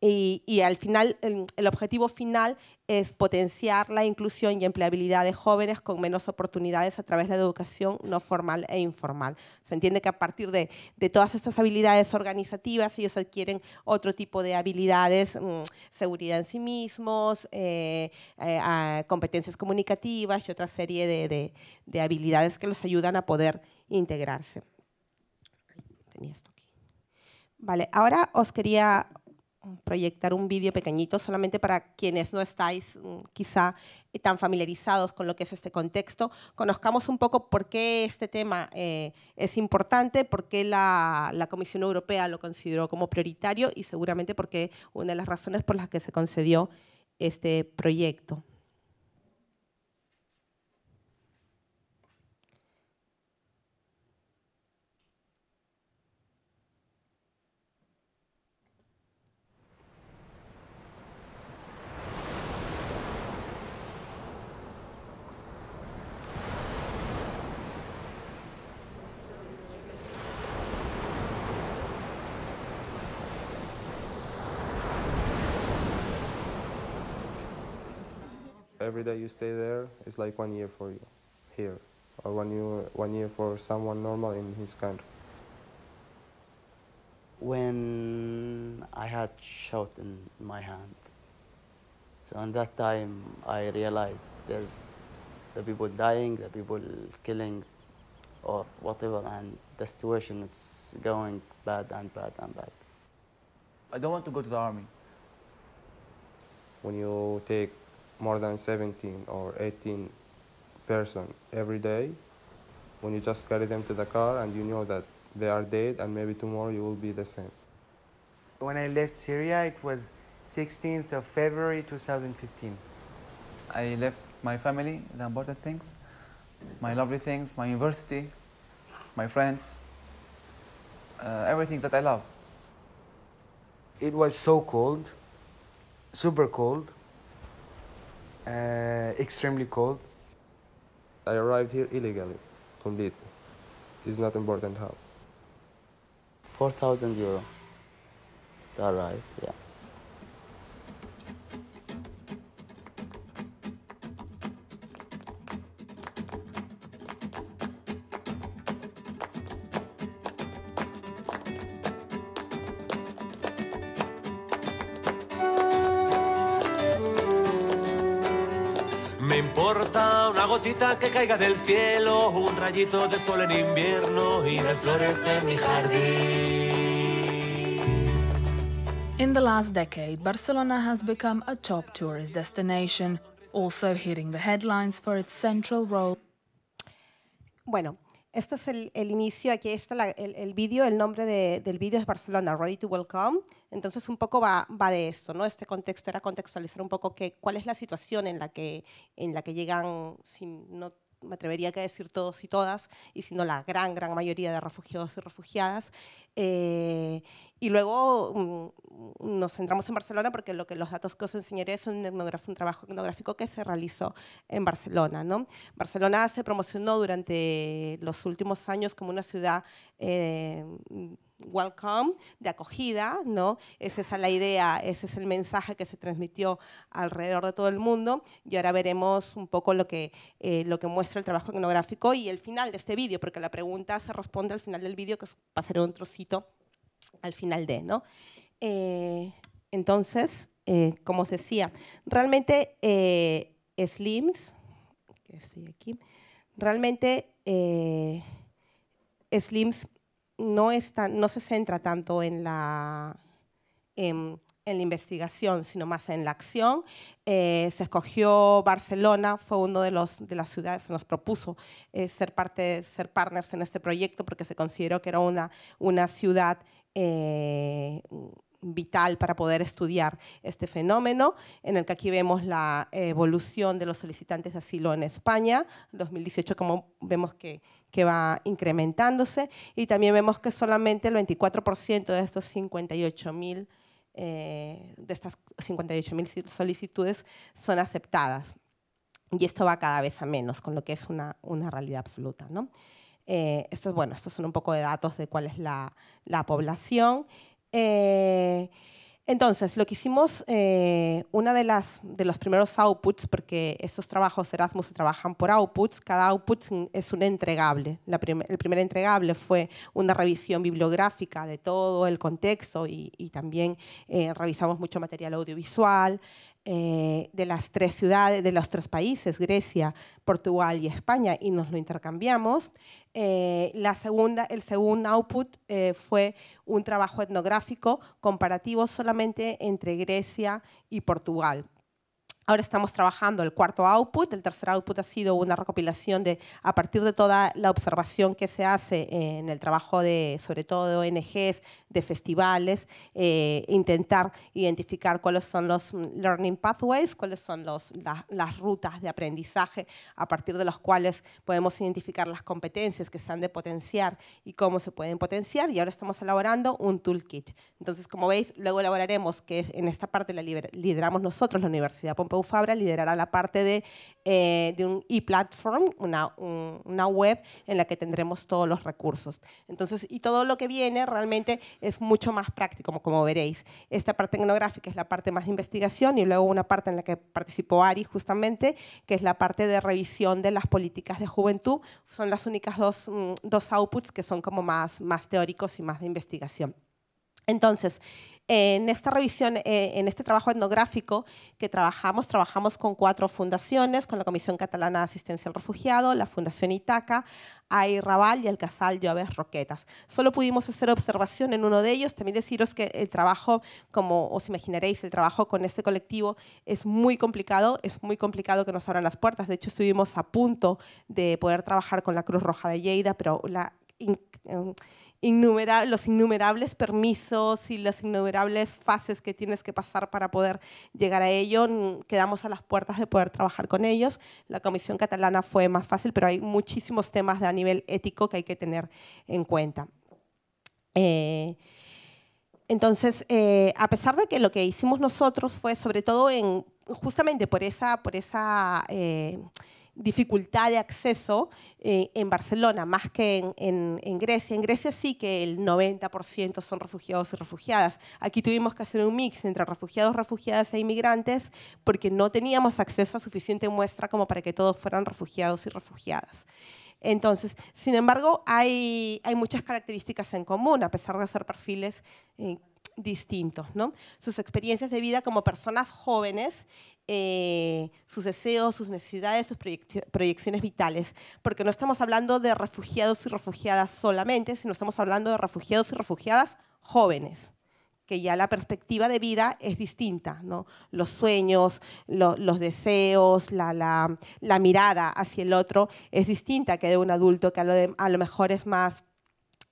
Y, al final, el, objetivo final es potenciar la inclusión y empleabilidad de jóvenes con menos oportunidades a través de la educación no formal e informal. Se entiende que a partir de, de todas estas habilidades organizativas, ellos adquieren otro tipo de habilidades, mm, seguridad en sí mismos, eh, eh, competencias comunicativas y otra serie de, de, habilidades que los ayudan a poder integrarse. Vale, ahora os quería proyectar un vídeo pequeñito solamente para quienes no estáis mm, quizá eh, tan familiarizados con lo que es este contexto, conozcamos un poco por qué este tema eh, es importante, por qué la, la, Comisión Europea lo consideró como prioritario y seguramente porque una de las razones por las que se concedió este proyecto. every day you stay there is like one year for you here, or one year, one year for someone normal in his country. When I had shot in my hand, so in that time I realized there's the people dying, the people killing, or whatever, and the situation it's going bad and bad and bad. I don't want to go to the army. When you take more than 17 or 18 person every day, when you just carry them to the car and you know that they are dead and maybe tomorrow you will be the same. When I left Syria, it was 16th of February 2015. I left my family, the important things, my lovely things, my university, my friends, uh, everything that I love. It was so cold, super cold, uh, extremely cold. I arrived here illegally, completely. It's not important how. 4,000 euro to arrive, yeah. que caiga del cielo, un rayito de sol en invierno y de flores en mi jardín. In the last decade, Barcelona has become a top tourist destination, also hitting the headlines for its central role. Bueno, Este es el, inicio, aquí está el, vídeo, el nombre del vídeo es Barcelona, Ready to Welcome. Entonces un poco va, de esto, ¿no? Este contexto era contextualizar un poco que, cuál es la situación en la que, en la que llegan, si no me atrevería a decir todos y todas, y sino la gran, gran mayoría de refugiados y refugiadas. Eh, y luego mm, nos centramos en Barcelona porque lo que los datos que os enseñaré son un, trabajo etnográfico que se realizó en Barcelona. ¿no? Barcelona se promocionó durante los últimos años como una ciudad eh, welcome, de acogida, ¿no? Esa es la idea, ese es el mensaje que se transmitió alrededor de todo el mundo y ahora veremos un poco lo que, eh, lo que muestra el trabajo etnográfico y el final de este vídeo, porque la pregunta se responde al final del vídeo, que pasaré un trocito al final de, ¿no? Eh, entonces, eh, como os decía, realmente Slims, que estoy aquí, realmente Slims no, está, no se centra tanto en la, en, la investigación, sino más en la acción. Eh, se escogió Barcelona, fue uno de, los, de las ciudades que nos propuso eh, ser, parte, ser partners en este proyecto porque se consideró que era una, una ciudad eh, vital para poder estudiar este fenómeno, en el que aquí vemos la evolución de los solicitantes de asilo en España, 2018 como vemos que que va incrementándose y también vemos que solamente el 24% de estos 58 eh, de estas 58.000 solicitudes son aceptadas. Y esto va cada vez a menos, con lo que es una, una realidad absoluta. ¿no? Eh, esto bueno, estos son un poco de datos de cuál es la, la población. Eh, entonces, lo que hicimos, uno eh, una de las de los primeros outputs, porque estos trabajos Erasmus se trabajan por outputs, cada output es un entregable. el primer entregable fue una revisión bibliográfica de todo el contexto y, también eh, revisamos mucho material audiovisual, eh, de las tres ciudades, de los tres países, Grecia, Portugal y España, y nos lo intercambiamos. Eh, la segunda, el segundo output eh, fue un trabajo etnográfico comparativo solamente entre Grecia y Portugal. Ahora estamos trabajando el cuarto output. El tercer output ha sido una recopilación de, a partir de toda la observación que se hace en el trabajo de, sobre todo ONGs, de festivales, eh, intentar identificar cuáles son los learning pathways, cuáles son las rutas de aprendizaje a partir de las cuales podemos identificar las competencias que se han de potenciar y cómo se pueden potenciar. Y ahora estamos elaborando un toolkit. Entonces, como veis, luego elaboraremos, que en esta parte la lideramos nosotros, la Universidad Pompeu Fabra liderará la parte de, eh, un e-platform, una, web en la que tendremos todos los recursos. Entonces, y todo lo que viene realmente es mucho más práctico, como, veréis. Esta parte tecnográfica es la parte más de investigación y luego una parte en la que participó Ari justamente, que es la parte de revisión de las políticas de juventud. Son las únicas dos, mm, outputs que son como más, más teóricos y más de investigación. Entonces, en esta revisión, eh, en este trabajo etnográfico que trabajamos, trabajamos con cuatro fundaciones, con la Comisión Catalana de Asistencia al Refugiado, la Fundación Itaca, Ay Raval y el Casal Lloves Roquetas. Solo pudimos hacer observación en uno de ellos. También deciros que el trabajo, como os imaginaréis, el trabajo con este colectivo es muy complicado, es muy complicado que nos abran las puertas. De hecho, estuvimos a punto de poder trabajar con la Cruz Roja de Lleida, pero la em, los innumerables permisos y las innumerables fases que tienes que pasar para poder llegar a ello. Mm, quedamos a las puertas de poder trabajar con ellos. La Comisión Catalana fue más fácil, pero hay muchísimos temas de a nivel ético que hay que tener en cuenta. Eh, entonces, eh, a pesar de que lo que hicimos nosotros fue sobre todo justamente por esa, por esa eh, dificultad de acceso eh, en Barcelona, más que en, Grecia. En Grecia sí que el 90% son refugiados y refugiadas. Aquí tuvimos que hacer un mix entre refugiados, refugiadas e inmigrantes porque no teníamos acceso a suficiente muestra como para que todos fueran refugiados y refugiadas. Entonces, sin embargo, hay, hay muchas características en común, a pesar de ser perfiles eh, distintos, ¿no? Sus experiencias de vida como personas jóvenes eh, sus deseos, sus necesidades, sus proyecciones vitales. Porque no estamos hablando de refugiados y refugiadas solamente, sino estamos hablando de refugiados y refugiadas jóvenes que ya la perspectiva de vida es distinta, Los sueños, los deseos, la, mirada hacia el otro es distinta que de un adulto que a lo mejor es más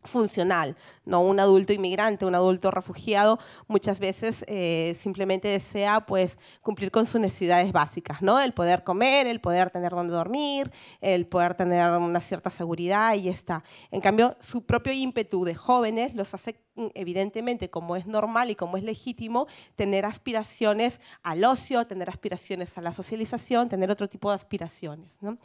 funcional, ¿no? Un adulto inmigrante, un adulto refugiado, muchas veces eh, simplemente desea pues, cumplir con sus necesidades básicas, ¿no? El poder comer, el poder tener donde dormir, el poder tener una cierta seguridad y ya está. En cambio, su propio ímpetu de jóvenes los hace, mm, evidentemente, como es normal y como es legítimo, tener aspiraciones al ocio, tener aspiraciones a la socialización, tener otro tipo de aspiraciones, ¿no?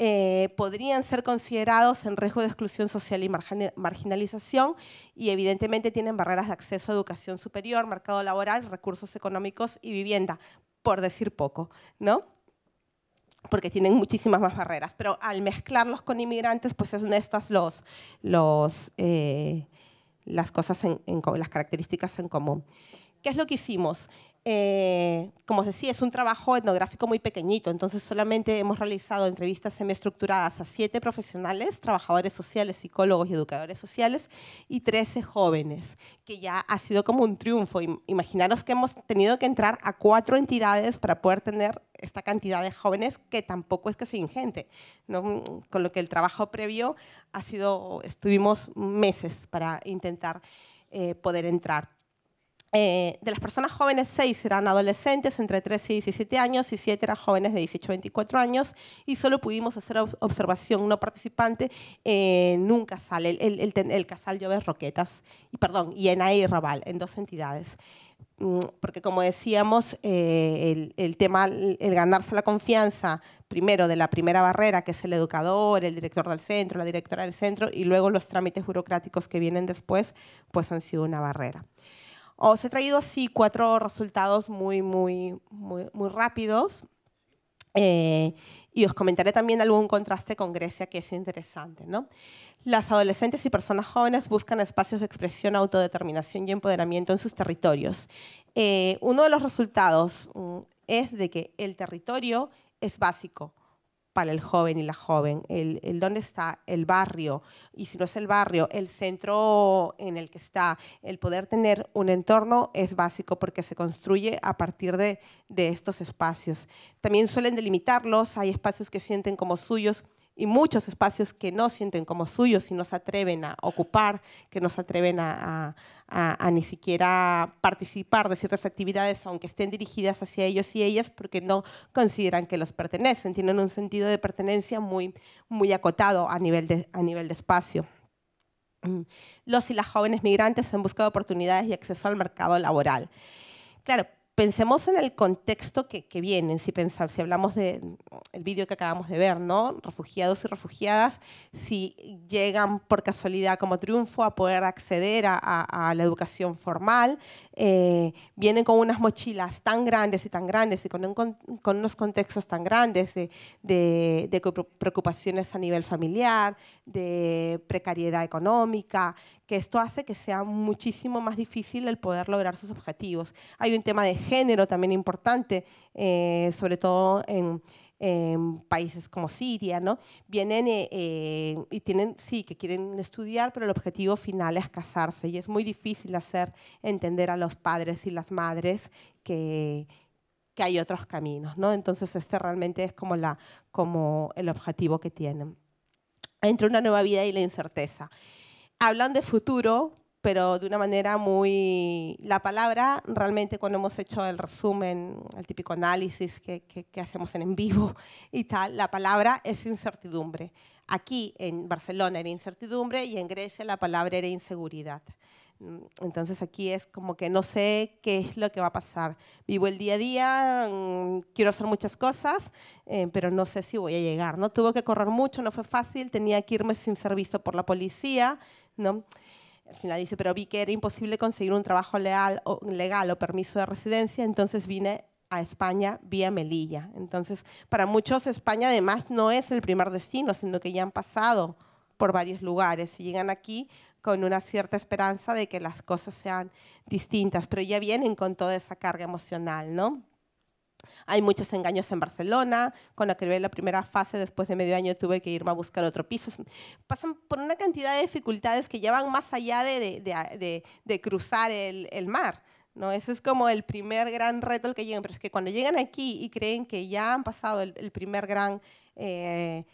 Eh, podrían ser considerados en riesgo de exclusión social y marginalización y evidentemente tienen barreras de acceso a educación superior, mercado laboral, recursos económicos y vivienda, por decir poco, ¿no? porque tienen muchísimas más barreras, pero al mezclarlos con inmigrantes, pues son estas los, eh, las cosas, en, las características en común. ¿Qué es lo que hicimos? Eh, como os decía, es un trabajo etnográfico muy pequeñito, entonces solamente hemos realizado entrevistas semiestructuradas a siete profesionales, trabajadores sociales, psicólogos y educadores sociales, y 13 jóvenes, que ya ha sido como un triunfo. Imaginaros que hemos tenido que entrar a cuatro entidades para poder tener esta cantidad de jóvenes que tampoco es que sea ingente, con lo que el trabajo previo ha sido, estuvimos meses para intentar eh, poder entrar. Eh, de las personas jóvenes, seis eran adolescentes entre 13 y 17 años y siete eran jóvenes de 18 a 24 años y solo pudimos hacer observación no participante en un casal, el, Casal Lloves Roquetas, y, perdón, y en y Raval, en dos entidades. Mm, porque como decíamos, eh, el, tema, el ganarse la confianza primero de la primera barrera, que es el educador, el director del centro, la directora del centro, y luego los trámites burocráticos que vienen después, pues han sido una barrera. Os he traído así cuatro resultados muy, rápidos. Eh, y os comentaré también algún contraste con Grecia que es interesante. Las adolescentes y personas jóvenes buscan espacios de expresión, autodeterminación y empoderamiento en sus territorios. Eh, uno de los resultados mm, es de que el territorio es básico, para el joven y la joven, el, dónde está el barrio, y si no es el barrio, el centro en el que está, el poder tener un entorno es básico porque se construye a partir de, de estos espacios. También suelen delimitarlos, hay espacios que sienten como suyos y muchos espacios que no sienten como suyos y no se atreven a ocupar, que no se atreven a, ni siquiera participar de ciertas actividades, aunque estén dirigidas hacia ellos y ellas, porque no consideran que los pertenecen, tienen un sentido de pertenencia muy, muy acotado a nivel de, a nivel de espacio. Mm. Los y las jóvenes migrantes han buscado oportunidades y acceso al mercado laboral. Claro, pensemos en el contexto que, viene, vienen, si, pensar, si hablamos del vídeo que acabamos de ver, ¿no? Refugiados y refugiadas, si llegan por casualidad como triunfo a poder acceder a la educación formal, eh, vienen con unas mochilas tan grandes y tan grandes y con, unos contextos tan grandes de, preocupaciones a nivel familiar, de precariedad económica, que esto hace que sea muchísimo más difícil el poder lograr sus objetivos. Hay un tema de género también importante, eh, sobre todo en en países como Siria, ¿no? Vienen eh, eh, y tienen, sí, que quieren estudiar, pero el objetivo final es casarse y es muy difícil hacer entender a los padres y las madres que, que hay otros caminos, ¿no? Entonces este realmente es como, la, como el objetivo que tienen. Entre una nueva vida y la incerteza. Hablan de futuro, pero de una manera muy... La palabra, realmente cuando hemos hecho el resumen, el típico análisis que, que, hacemos en en vivo y tal, la palabra es incertidumbre. Aquí en Barcelona era incertidumbre y en Grecia la palabra era inseguridad. Mm, entonces aquí es como que no sé qué es lo que va a pasar. Vivo el día a día, mm, quiero hacer muchas cosas, eh, pero no sé si voy a llegar. No tuve que correr mucho, no fue fácil, tenía que irme sin servicio por la policía, ¿no? al final dice, pero vi que era imposible conseguir un trabajo legal o, legal o permiso de residencia, entonces vine a España vía Melilla. Entonces, para muchos España además no es el primer destino, sino que ya han pasado por varios lugares y llegan aquí con una cierta esperanza de que las cosas sean distintas, pero ya vienen con toda esa carga emocional, ¿no? Hay muchos engaños en Barcelona. Cuando acabé la primera fase, después de medio año, tuve que irme a buscar otro piso. Pasan por una cantidad de dificultades que llevan más allá de, de, de, cruzar el, el mar. ¿no? Ese es como el primer gran reto al que llegan, pero es que cuando llegan aquí y creen que ya han pasado el, primer gran eh,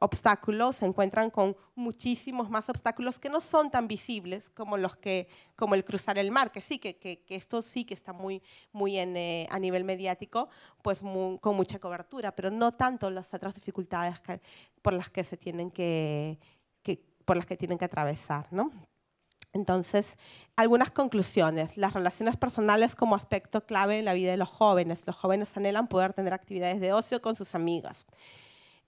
obstáculos, se encuentran con muchísimos más obstáculos que no son tan visibles como los que, como el cruzar el mar, que sí, que, que, esto sí que está muy, muy en, eh, a nivel mediático, pues con mucha cobertura, pero no tanto las otras dificultades por las que se tienen que, por las que tienen que atravesar, ¿no? Entonces, algunas conclusiones. Las relaciones personales como aspecto clave en la vida de los jóvenes. Los jóvenes anhelan poder tener actividades de ocio con sus amigas.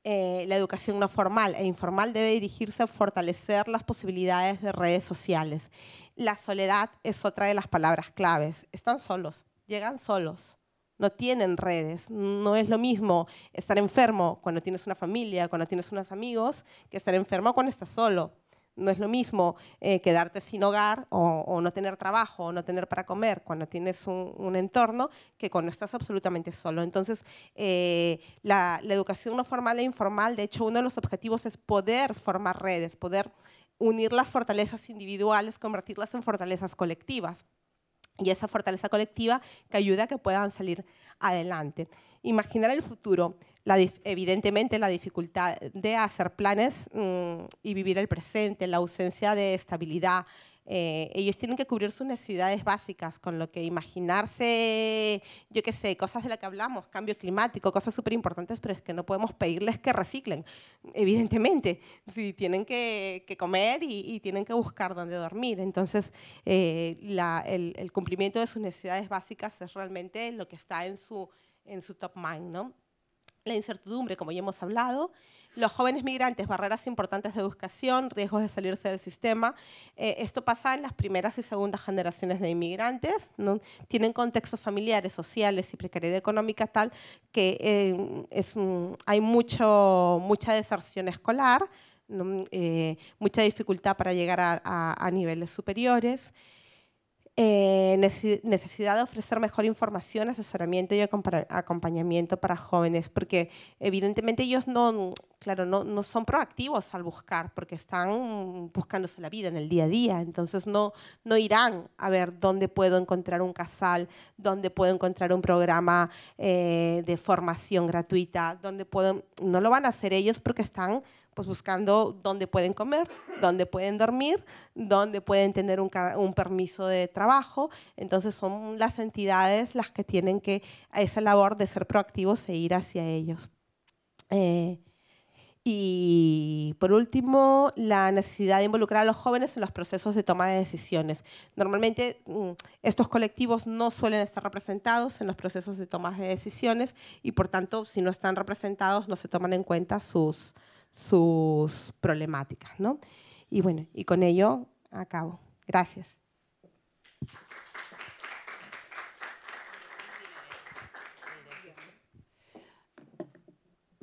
Eh, la educación no formal e informal debe dirigirse a fortalecer las posibilidades de redes sociales. La soledad es otra de las palabras claves. Están solos, llegan solos, no tienen redes. No es lo mismo estar enfermo cuando tienes una familia, cuando tienes unos amigos, que estar enfermo cuando estás solo no es lo mismo eh, quedarte sin hogar o, no tener trabajo o no tener para comer cuando tienes un, entorno que cuando estás absolutamente solo. Entonces, eh, la, la educación no formal e informal, de hecho, uno de los objetivos es poder formar redes, poder unir las fortalezas individuales, convertirlas en fortalezas colectivas. Y esa fortaleza colectiva que ayuda a que puedan salir adelante. Imaginar el futuro, la evidentemente la dificultad de hacer planes mm, y vivir el presente, la ausencia de estabilidad. Eh, ellos tienen que cubrir sus necesidades básicas, con lo que imaginarse, yo qué sé, cosas de las que hablamos, cambio climático, cosas súper importantes, pero es que no podemos pedirles que reciclen, evidentemente. Si tienen que, comer y, tienen que buscar dónde dormir. Entonces, eh, el, el cumplimiento de sus necesidades básicas es realmente lo que está en su en su top mind, ¿no? La incertidumbre, como ya hemos hablado, los jóvenes migrantes, barreras importantes de educación, riesgos de salirse del sistema. Eh, esto pasa en las primeras y segundas generaciones de inmigrantes. Tienen contextos familiares, sociales y precariedad económica tal que eh, es hay mucho, mucha deserción escolar, eh, mucha dificultad para llegar a niveles superiores. Eh, necesidad de ofrecer mejor información, asesoramiento y acompañamiento para jóvenes, porque evidentemente ellos no, claro, no, son proactivos al buscar, porque están buscándose la vida en el día a día, entonces no, no irán a ver dónde puedo encontrar un casal, dónde puedo encontrar un programa eh, de formación gratuita, donde puedo, no lo van a hacer ellos porque están pues buscando dónde pueden comer, dónde pueden dormir, dónde pueden tener un, permiso de trabajo. Entonces son las entidades las que tienen que a esa labor de ser proactivos e ir hacia ellos. Eh, y por último, la necesidad de involucrar a los jóvenes en los procesos de toma de decisiones. Normalmente mm, estos colectivos no suelen estar representados en los procesos de toma de decisiones y por tanto, si no están representados, no se toman en cuenta sus, sus problemáticas. ¿no? Y bueno, y con ello acabo. Gracias.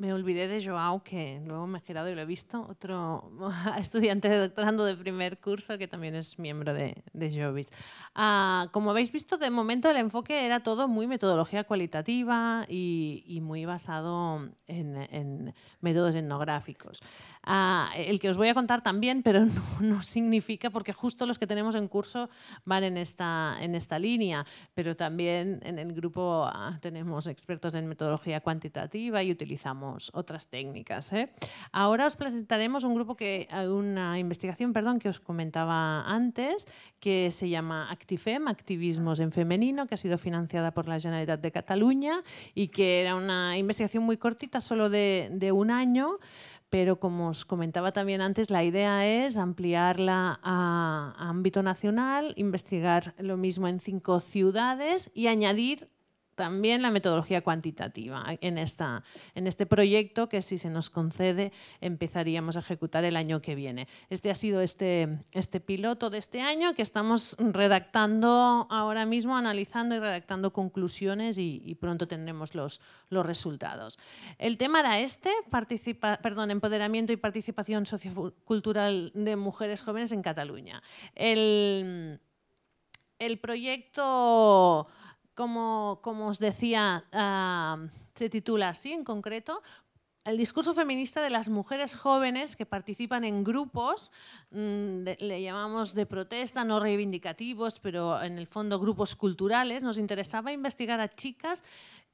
Me olvidé de Joao, que luego me he girado y lo he visto, otro estudiante de doctorando de primer curso que también es miembro de, de Jovis. Ah, como habéis visto, de momento el enfoque era todo muy metodología cualitativa y, muy basado en, en métodos etnográficos. Ah, el que os voy a contar también, pero no, significa, porque justo los que tenemos en curso van en esta, en esta línea, pero también en el grupo ah, tenemos expertos en metodología cuantitativa y utilizamos otras técnicas. ¿eh? Ahora os presentaremos un grupo que, ah, una investigación perdón, que os comentaba antes, que se llama Actifem, Activismos en Femenino, que ha sido financiada por la Generalitat de Cataluña y que era una investigación muy cortita, solo de, de un año, pero como os comentaba también antes, la idea es ampliarla a, ámbito nacional, investigar lo mismo en cinco ciudades y añadir también la metodología cuantitativa en, esta, en este proyecto que si se nos concede empezaríamos a ejecutar el año que viene. Este ha sido este, este piloto de este año que estamos redactando ahora mismo, analizando y redactando conclusiones y, pronto tendremos los, los resultados. El tema era este, participa, perdón, empoderamiento y participación sociocultural de mujeres jóvenes en Cataluña. El, el proyecto como, os decía, ah, se titula así en concreto, el discurso feminista de las mujeres jóvenes que participan en grupos, mm, le llamamos de protesta, no reivindicativos, pero en el fondo grupos culturales, nos interesaba investigar a chicas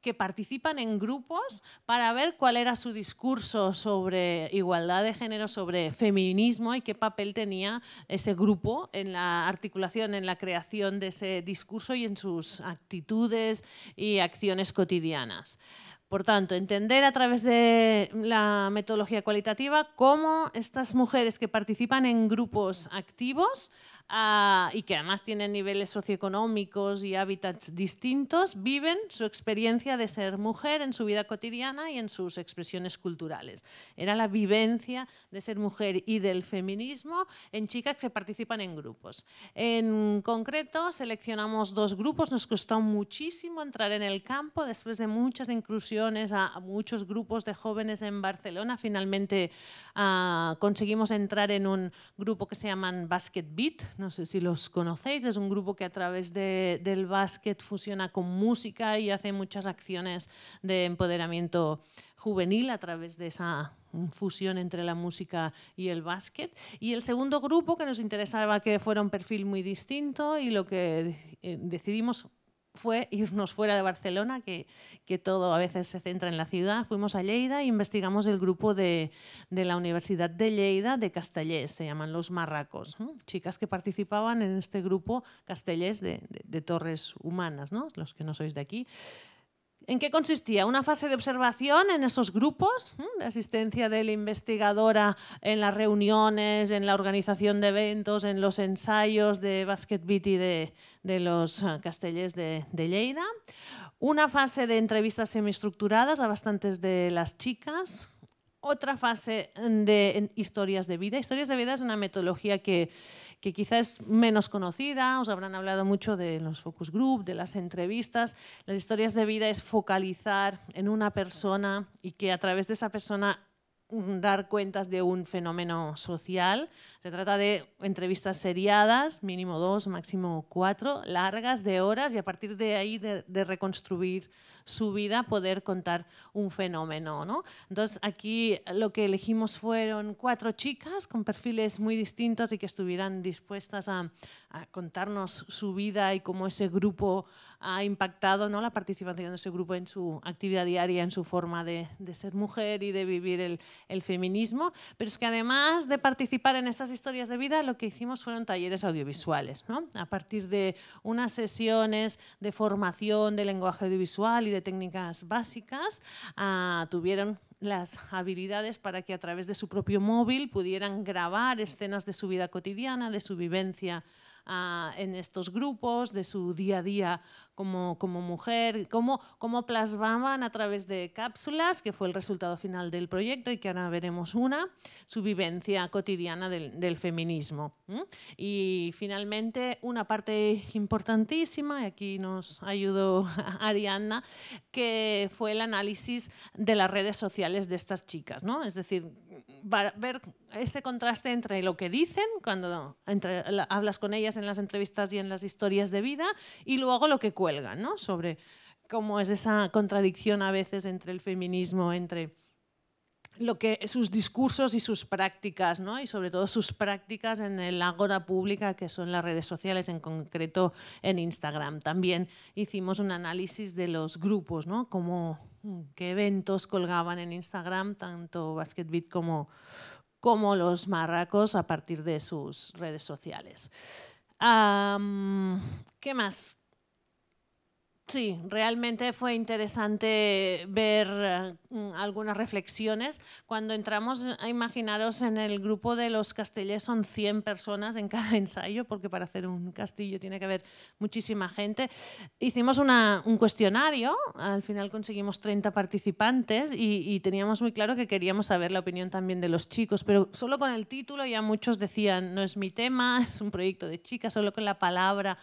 que participan en grupos para ver cuál era su discurso sobre igualdad de género, sobre feminismo y qué papel tenía ese grupo en la articulación, en la creación de ese discurso y en sus actitudes y acciones cotidianas. Por tanto, entender a través de la metodología cualitativa cómo estas mujeres que participan en grupos activos Ah, y que además tienen niveles socioeconómicos y hábitats distintos, viven su experiencia de ser mujer en su vida cotidiana y en sus expresiones culturales. Era la vivencia de ser mujer y del feminismo en chicas que participan en grupos. En concreto, seleccionamos dos grupos, nos costó muchísimo entrar en el campo después de muchas inclusiones a muchos grupos de jóvenes en Barcelona. Finalmente ah, conseguimos entrar en un grupo que se llaman Basket Beat, no sé si los conocéis, es un grupo que a través del básquet fusiona con música y hace muchas acciones de empoderamiento juvenil a través de esa fusión entre la música y el básquet. Y el segundo grupo que nos interesaba que fuera un perfil muy distinto y lo que eh, decidimos fue irnos fuera de Barcelona, que, todo a veces se centra en la ciudad. Fuimos a Lleida e investigamos el grupo de, la Universidad de Lleida de Castellés, se llaman los Marracos, chicas que participaban en este grupo Castellés de, Torres Humanas, ¿no? los que no sois de aquí. ¿En qué consistía? Una fase de observación en esos grupos, de asistencia de la investigadora en las reuniones, en la organización de eventos, en los ensayos de Basket Beat de, de los ah, castellers de, de Lleida. Una fase de entrevistas semiestructuradas a bastantes de las chicas, otra fase mm, de historias de vida. Historias de vida es una metodología que, que quizás es menos conocida, os habrán hablado mucho de los focus group, de las entrevistas. Las historias de vida es focalizar en una persona y que a través de esa persona dar cuentas de un fenómeno social. Se trata de entrevistas seriadas, mínimo dos, máximo cuatro, largas de horas y a partir de ahí de, reconstruir su vida, poder contar un fenómeno. ¿no? Entonces aquí lo que elegimos fueron cuatro chicas con perfiles muy distintos y que estuvieran dispuestas a, a contarnos su vida y cómo ese grupo ha impactado ¿no? la participación de ese grupo en su actividad diaria, en su forma de, ser mujer y de vivir el, feminismo. Pero es que además de participar en esas historias de vida, lo que hicimos fueron talleres audiovisuales, a partir de unas sesiones de formación de lenguaje audiovisual y de técnicas básicas, ah, tuvieron las habilidades para que a través de su propio móvil pudieran grabar escenas de su vida cotidiana, de su vivencia ah, en estos grupos, de su día a día como, como mujer, cómo, cómo plasmaban a través de cápsulas, que fue el resultado final del proyecto y que ahora veremos una, su vivencia cotidiana del, feminismo. Y finalmente, una parte importantísima, y aquí nos ayudó Arianna, que fue el análisis de las redes sociales de estas chicas, ¿no? Es decir, ver ese contraste entre lo que dicen cuando entre, hablas con ellas en las entrevistas y en las historias de vida y luego lo que cuentan sobre cómo es esa contradicción a veces entre el feminismo, entre lo que sus discursos y sus prácticas, ¿no? Y sobre todo sus prácticas en el ágora pública, que son las redes sociales, en concreto en Instagram. También hicimos un análisis de los grupos, ¿no? Como qué eventos colgaban en Instagram, tanto BasketBeat como, como los marracos a partir de sus redes sociales. ¿Qué más? Sí, realmente fue interesante ver eh, mm, algunas reflexiones. Cuando entramos, a imaginaros, en el grupo de los castellers son 100 personas en cada ensayo, porque para hacer un castillo tiene que haber muchísima gente. Hicimos un cuestionario, al final conseguimos 30 participantes y, teníamos muy claro que queríamos saber la opinión también de los chicos, pero solo con el título ya muchos decían, no es mi tema, es un proyecto de chicas, solo con la palabra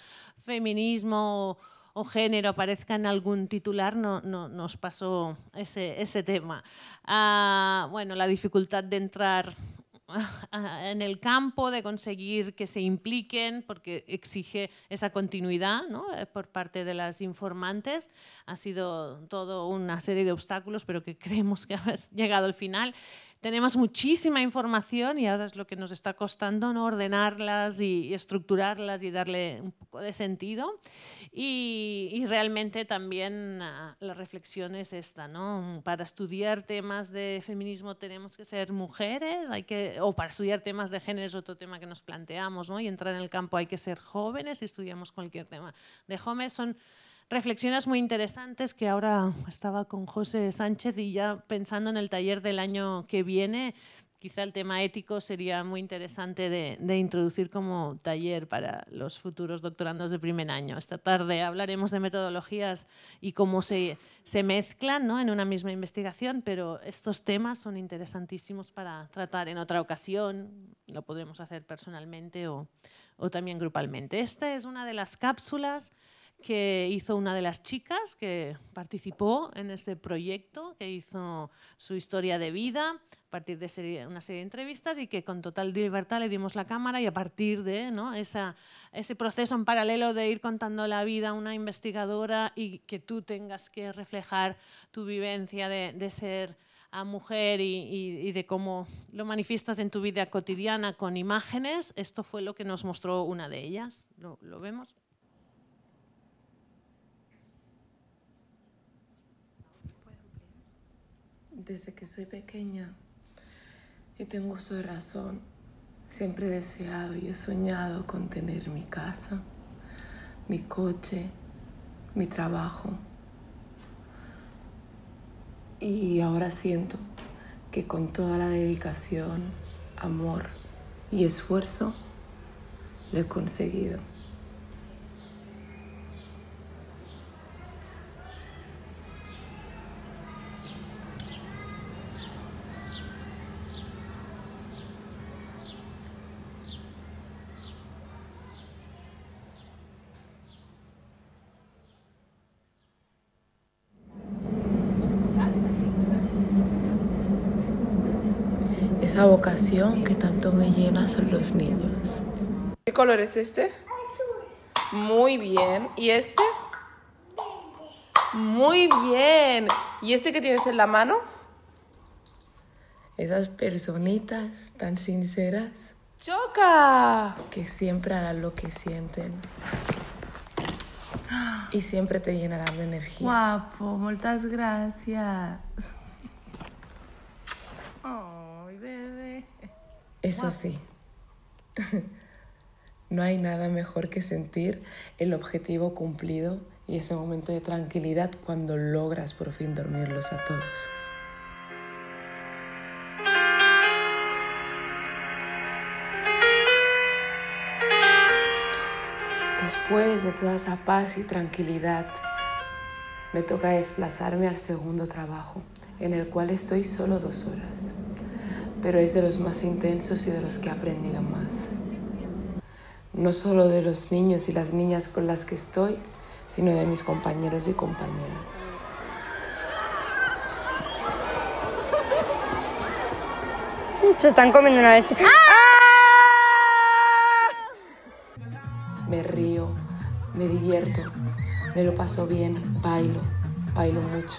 feminismo o género aparezca en algún titular, no, no nos pasó ese, tema. Ah, bueno, la dificultad de entrar en el campo, de conseguir que se impliquen, porque exige esa continuidad eh, por parte de las informantes. Ha sido toda una serie de obstáculos, pero que creemos que haber llegado al final tenemos muchísima información y ahora es lo que nos está costando ¿no? ordenarlas y, estructurarlas y darle un poco de sentido. Y, realmente también ah, la reflexión es esta, ¿no? Para estudiar temas de feminismo tenemos que ser mujeres, hay que, o para estudiar temas de género es otro tema que nos planteamos, ¿no? Y entrar en el campo hay que ser jóvenes y estudiamos cualquier tema. De jóvenes son reflexiones muy interesantes que ahora estaba con José Sánchez y ya pensando en el taller del año que viene, quizá el tema ético sería muy interesante de, introducir como taller para los futuros doctorandos de primer año. Esta tarde hablaremos de metodologías y cómo se, se mezclan ¿no? en una misma investigación, pero estos temas son interesantísimos para tratar en otra ocasión, lo podremos hacer personalmente o, o también grupalmente. Esta es una de las cápsulas que hizo una de las chicas que participó en este proyecto, que hizo su historia de vida a partir de una serie de entrevistas y que con total libertad le dimos la cámara y a partir de ese proceso en paralelo de ir contando la vida a una investigadora y que tú tengas que reflejar tu vivencia de, ser a mujer y, de cómo lo manifiestas en tu vida cotidiana con imágenes, esto fue lo que nos mostró una de ellas. lo, lo vemos? desde que soy pequeña y tengo uso de razón, siempre he deseado y he soñado con tener mi casa, mi coche, mi trabajo. Y ahora siento que con toda la dedicación, amor y esfuerzo lo he conseguido. que tanto me llena son los niños. ¿Qué color es este? Azul. Muy bien. ¿Y este? Muy bien. ¿Y este que tienes en la mano? Esas personitas tan sinceras. ¡Choca! Que siempre harán lo que sienten. Y siempre te llenarán de energía. Guapo, muchas gracias. Oh. Eso sí. no hay nada mejor que sentir el objetivo cumplido y ese momento de tranquilidad cuando logras por fin dormirlos a todos. Después de toda esa paz y tranquilidad, me toca desplazarme al segundo trabajo, en el cual estoy solo dos horas pero es de los más intensos y de los que he aprendido más. No solo de los niños y las niñas con las que estoy, sino de mis compañeros y compañeras. Se están comiendo una leche. ¡Ah! Me río, me divierto, me lo paso bien, bailo, bailo mucho.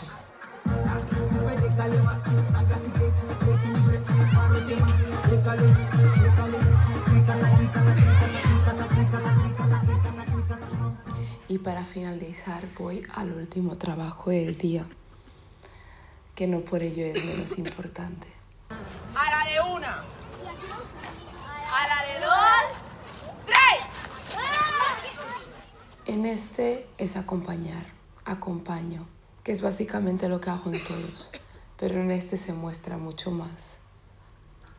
para finalizar voy al último trabajo del día, que no por ello es menos importante. A la de una. A la de dos. Tres. En este es acompañar, acompaño, que es básicamente lo que hago en todos, pero en este se muestra mucho más.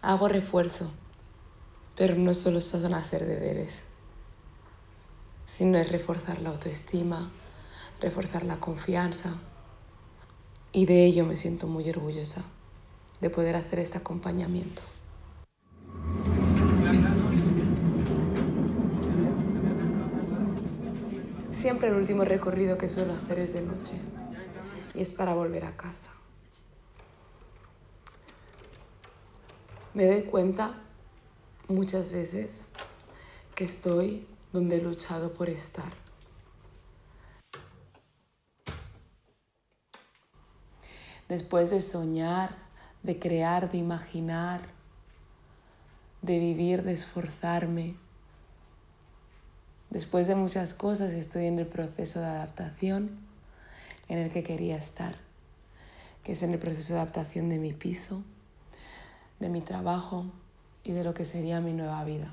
Hago refuerzo, pero no solo son hacer deberes sino es reforzar la autoestima, reforzar la confianza. Y de ello me siento muy orgullosa, de poder hacer este acompañamiento. Siempre el último recorrido que suelo hacer es de noche y es para volver a casa. Me doy cuenta muchas veces que estoy donde he luchado por estar. Después de soñar, de crear, de imaginar, de vivir, de esforzarme, después de muchas cosas estoy en el proceso de adaptación en el que quería estar, que es en el proceso de adaptación de mi piso, de mi trabajo y de lo que sería mi nueva vida.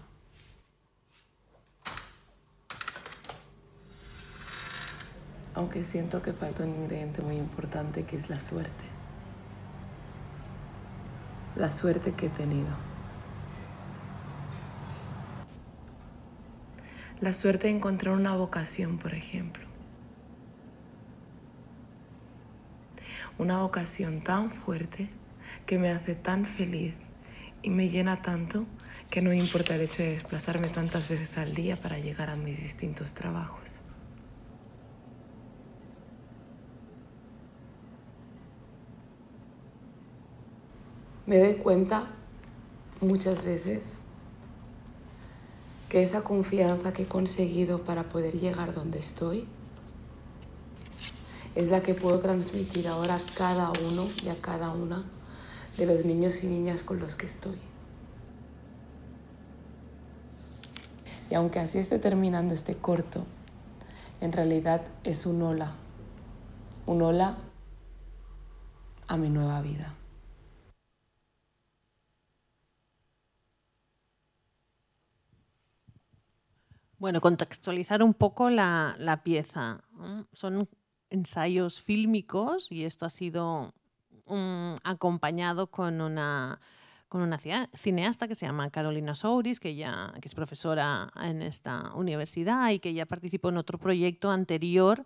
aunque siento que falta un ingrediente muy importante que es la suerte. La suerte que he tenido. La suerte de encontrar una vocación, por ejemplo. Una vocación tan fuerte que me hace tan feliz y me llena tanto que no importa el hecho de desplazarme tantas veces al día para llegar a mis distintos trabajos. me doy cuenta muchas veces que esa confianza que he conseguido para poder llegar donde estoy es la que puedo transmitir ahora a cada uno y a cada una de los niños y niñas con los que estoy. Y aunque así esté terminando este corto, en realidad es un hola, un hola a mi nueva vida. Bueno, contextualizar un poco la, pieza. Son ensayos fílmicos y esto ha sido mm, acompañado con una, con una cineasta que se llama Carolina Souris, que, ya, que es profesora en esta universidad y que ya participó en otro proyecto anterior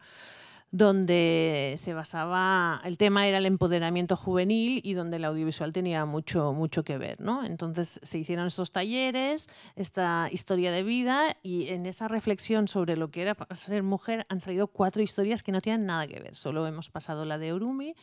donde se basaba, el tema era el empoderamiento juvenil y donde el audiovisual tenía mucho, mucho que ver. ¿no? Entonces se hicieron estos talleres, esta historia de vida y en esa reflexión sobre lo que era ser mujer han salido cuatro historias que no tienen nada que ver. Solo hemos pasado la de Urumi,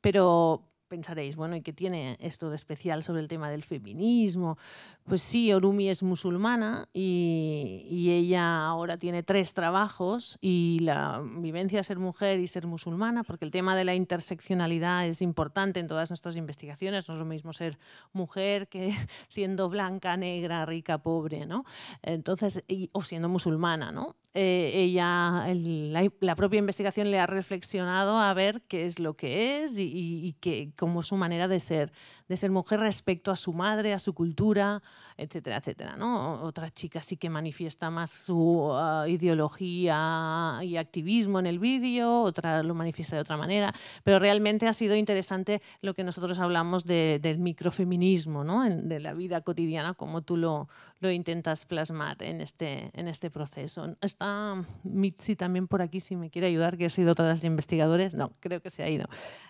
pero, pensaréis, bueno, ¿y qué tiene esto de especial sobre el tema del feminismo? Pues sí, Orumi es musulmana y, y, ella ahora tiene tres trabajos y la vivencia de ser mujer y ser musulmana, porque el tema de la interseccionalidad es importante en todas nuestras investigaciones, no es lo mismo ser mujer que siendo blanca, negra, rica, pobre, ¿no? Entonces, o siendo musulmana, ¿no? Eh, ella, la, propia investigación le ha reflexionado a ver qué es lo que es y, y, y qué, como su manera de ser, de ser mujer respecto a su madre, a su cultura, etcétera, etcétera. ¿no? Otra chica sí que manifiesta más su ah, ideología y activismo en el vídeo, otra lo manifiesta de otra manera, pero realmente ha sido interesante lo que nosotros hablamos del microfeminismo, ¿no? de la vida cotidiana, como tú lo, lo intentas plasmar en este, en este proceso. Está Mitzi también por aquí, si me quiere ayudar, que he sido otra de las investigadoras? No, creo que se ha ido.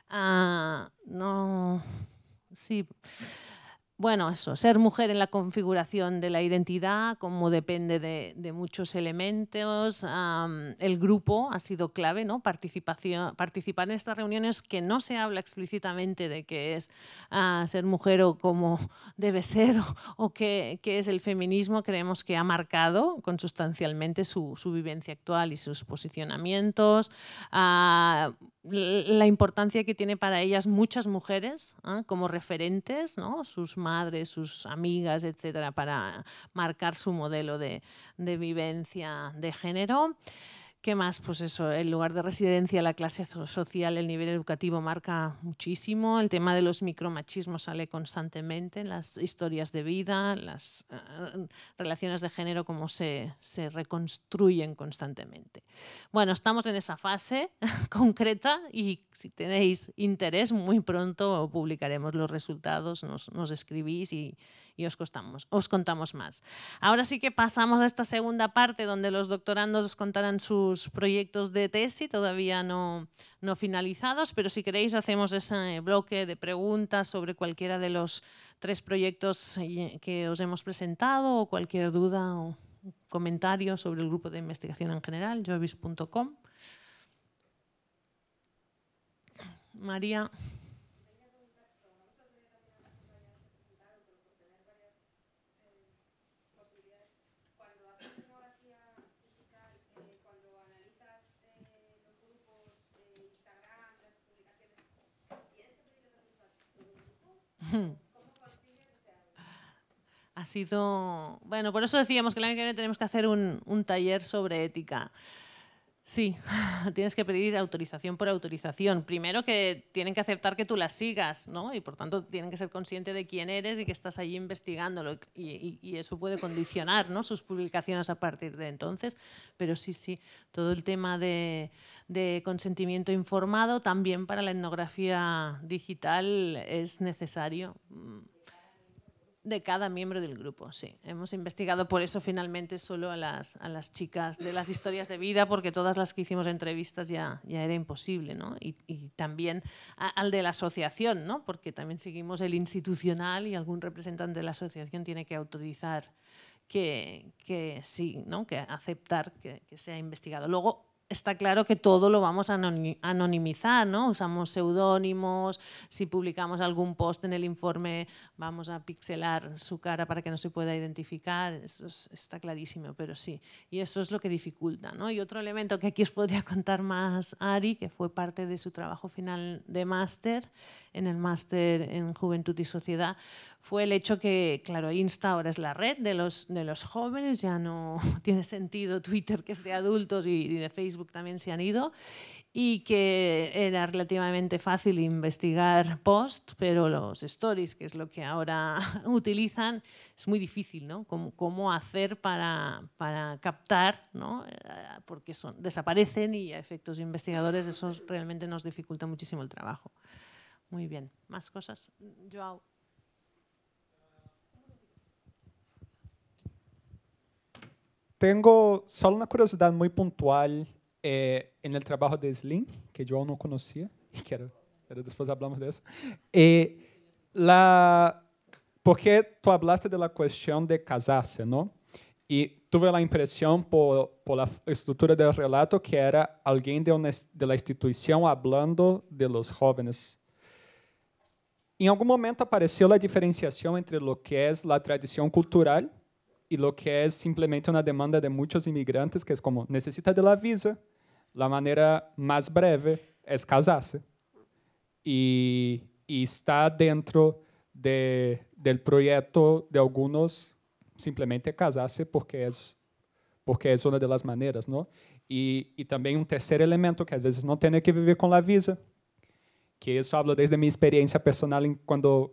Ah, no sí. Bueno, eso, ser mujer en la configuración de la identidad, como depende de, muchos elementos. el grupo ha sido clave, ¿no? Participación, participar en estas reuniones que no se habla explícitamente de qué es ah, ser mujer o cómo debe ser o, qué, es el feminismo, creemos que ha marcado consustancialmente su, su vivencia actual y sus posicionamientos. Ah, la importancia que tiene para ellas muchas mujeres ¿ah? como referentes, sus madres, sus amigas, etcétera, para marcar su modelo de, de vivencia de género. ¿Qué más? Pues eso, el lugar de residencia, la clase social, el nivel educativo marca muchísimo. El tema de los micromachismos sale constantemente, las historias de vida, las ah, relaciones de género, cómo se, se, reconstruyen constantemente. Bueno, estamos en esa fase concreta y si tenéis interés, muy pronto publicaremos los resultados, nos, nos escribís y, y os, costamos, os contamos más. Ahora sí que pasamos a esta segunda parte donde los doctorandos os contarán sus proyectos de tesis, todavía no, no finalizados, pero si queréis hacemos ese bloque de preguntas sobre cualquiera de los tres proyectos eh, que os hemos presentado o cualquier duda o comentario sobre el grupo de investigación en general, jovis.com. María. ha sido. Bueno, por eso decíamos que el año que viene tenemos que hacer un, un taller sobre ética. Sí, tienes que pedir autorización por autorización. Primero que tienen que aceptar que tú las sigas, ¿no? Y por tanto tienen que ser conscientes de quién eres y que estás allí investigándolo. Y, eso puede condicionar, Sus publicaciones a partir de entonces. Pero sí, sí, todo el tema de, de consentimiento informado también para la etnografía digital es necesario. Mm de cada miembro del grupo, sí. Hemos investigado por eso finalmente solo a las, a las chicas de las historias de vida, porque todas las que hicimos entrevistas ya, ya era imposible, ¿no? Y, también al de la asociación, ¿no? Porque también seguimos el institucional y algún representante de la asociación tiene que autorizar que, sí, ¿no? Que aceptar que, que sea investigado. Luego, está claro que todo lo vamos a anonimizar, ¿no? Usamos seudónimos, si publicamos algún post en el informe vamos a pixelar su cara para que no se pueda identificar, eso está clarísimo, pero sí, y eso es lo que dificulta, ¿no? Y otro elemento que aquí os podría contar más Ari, que fue parte de su trabajo final de máster, en el máster en Juventud y Sociedad, fue el hecho que, claro, Insta ahora es la red de los, de los jóvenes, ya no tiene sentido Twitter que es de adultos y, de Facebook también se han ido, y que era relativamente fácil investigar posts, pero los stories, que es lo que ahora utilizan, es muy difícil, ¿no? Cómo, hacer para, para captar, ¿no? Eh, porque son, desaparecen y a efectos investigadores eso realmente nos dificulta muchísimo el trabajo. Muy bien. ¿Más cosas? Joao. Tengo solo una curiosidad muy puntual eh, en el trabajo de Slim, que yo no conocía, y quiero después hablamos de eso. Eh, la, porque tú hablaste de la cuestión de casarse, ¿no? Y tuve la impresión por, por la estructura del relato que era alguien de, de la institución hablando de los jóvenes Em algum momento apareceu a diferenciação entre o que é a tradição cultural e o que é simplesmente uma demanda de muitos imigrantes, que é como necessita de la visa, a maneira mais breve é casar-se. E, e, está dentro de, do projeto de alguns simplesmente casar-se porque é porque é uma das maneiras, não? E, e também um terceiro elemento que às vezes não tem que viver com a visa, que eso hablo desde mi experiencia personal cuando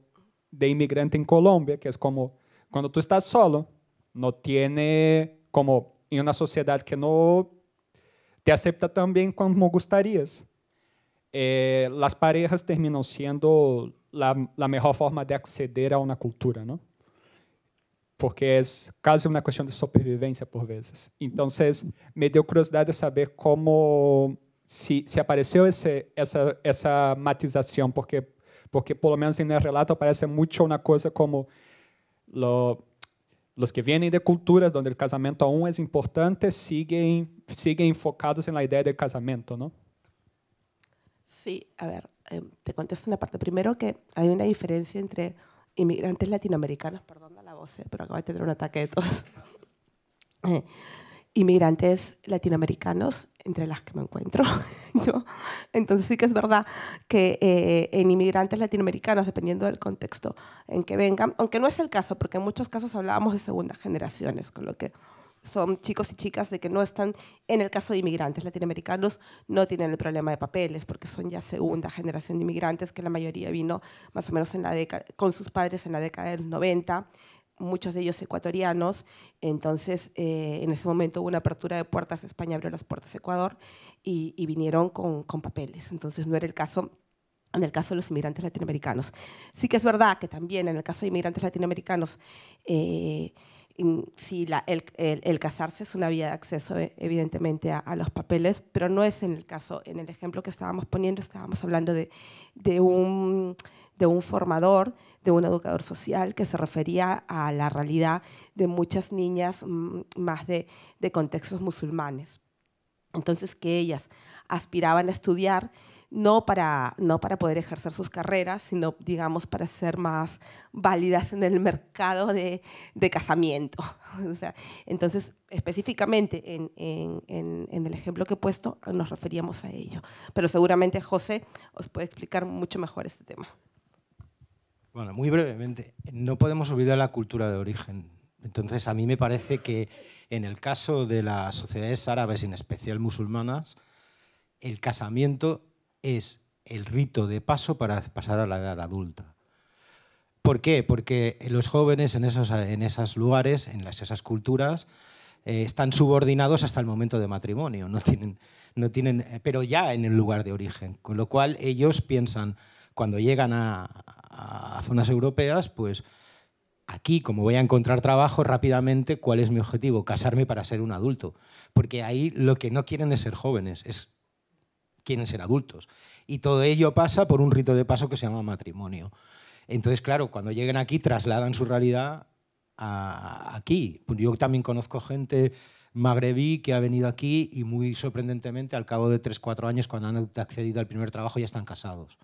de inmigrante en Colombia, que es como cuando tú estás solo, no tiene como en una sociedad que no te acepta tan bien como gustarías. Eh, las parejas terminan siendo la, la, mejor forma de acceder a una cultura, ¿no? Porque es casi una cuestión de supervivencia por veces. Entonces, me dio curiosidad de saber cómo si apareció esa matización, porque, por lo menos en el relato aparece mucho una cosa como los que vienen de culturas donde el casamiento aún es importante siguen, siguen enfocados en la idea del casamiento, ¿no? Sí, a ver, em, te contesto una parte. Primero que hay una diferencia entre inmigrantes latinoamericanos, perdón la voz, eh, pero acabo de tener un ataque de todos. Eh, inmigrantes latinoamericanos entre las que me encuentro. yo. Entonces sí que es verdad que eh, en inmigrantes latinoamericanos, dependiendo del contexto en que vengan, aunque no es el caso, porque en muchos casos hablábamos de segundas generaciones, con lo que son chicos y chicas de que no están, en el caso de inmigrantes latinoamericanos, no tienen el problema de papeles, porque son ya segunda generación de inmigrantes, que la mayoría vino más o menos en la década, con sus padres en la década del 90 muchos de ellos ecuatorianos. Entonces, eh, en ese momento hubo una apertura de puertas, España abrió las puertas a Ecuador y, vinieron con, papeles. Entonces, no era el caso en el caso de los inmigrantes latinoamericanos. Sí que es verdad que también en el caso de inmigrantes latinoamericanos, eh, el, casarse es una vía de acceso, eh, evidentemente, a, los papeles, pero no es en el caso, en el ejemplo que estábamos poniendo, estábamos hablando de, de un de un formador, de un educador social que se refería a la realidad de muchas niñas mm, más de, contextos musulmanes. Entonces, que ellas aspiraban a estudiar no para, no para poder ejercer sus carreras, sino, digamos, para ser más válidas en el mercado de, casamiento. entonces, específicamente en, en, el ejemplo que he puesto, nos referíamos a ello. Pero seguramente José os puede explicar mucho mejor este tema. Bueno, muy brevemente, no podemos olvidar la cultura de origen. Entonces, a mí me parece que en el caso de las sociedades árabes, en especial musulmanas, el casamiento es el rito de paso para pasar a la edad adulta. ¿Por qué? Porque los jóvenes en esos, en esos lugares, en las, esas culturas, eh, están subordinados hasta el momento de matrimonio, no tienen, no tienen, eh, pero ya en el lugar de origen, con lo cual ellos piensan, cuando llegan a, zonas europeas, pues aquí, como voy a encontrar trabajo rápidamente, ¿cuál es mi objetivo? Casarme para ser un adulto. Porque ahí lo que no quieren es ser jóvenes, es quieren ser adultos. Y todo ello pasa por un rito de paso que se llama matrimonio. Entonces, claro, cuando lleguen aquí, trasladan su realidad aquí. Yo también conozco gente magrebí que ha venido aquí y muy sorprendentemente, al cabo de 3-4 años, cuando han accedido al primer trabajo, ya están casados.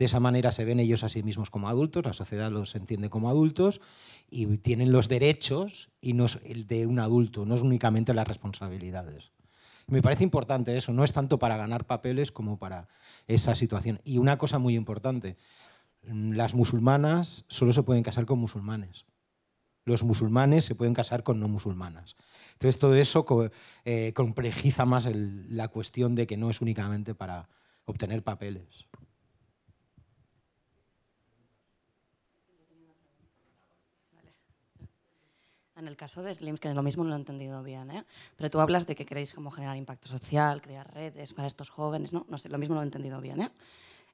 De esa manera se ven ellos a sí mismos como adultos, la sociedad los entiende como adultos y tienen los derechos y no el de un adulto, no es únicamente las responsabilidades. Me parece importante eso, no es tanto para ganar papeles como para esa situación. Y una cosa muy importante, mm, las musulmanas solo se pueden casar con musulmanes. Los musulmanes se pueden casar con no musulmanas. Entonces todo eso eh, complejiza más la cuestión de que no es únicamente para obtener papeles. En el caso de Slims, que lo mismo no lo he entendido bien, ¿eh? pero tú hablas de que queréis como generar impacto social, crear redes para estos jóvenes, ¿no? No sé, lo mismo no lo he entendido bien. ¿eh?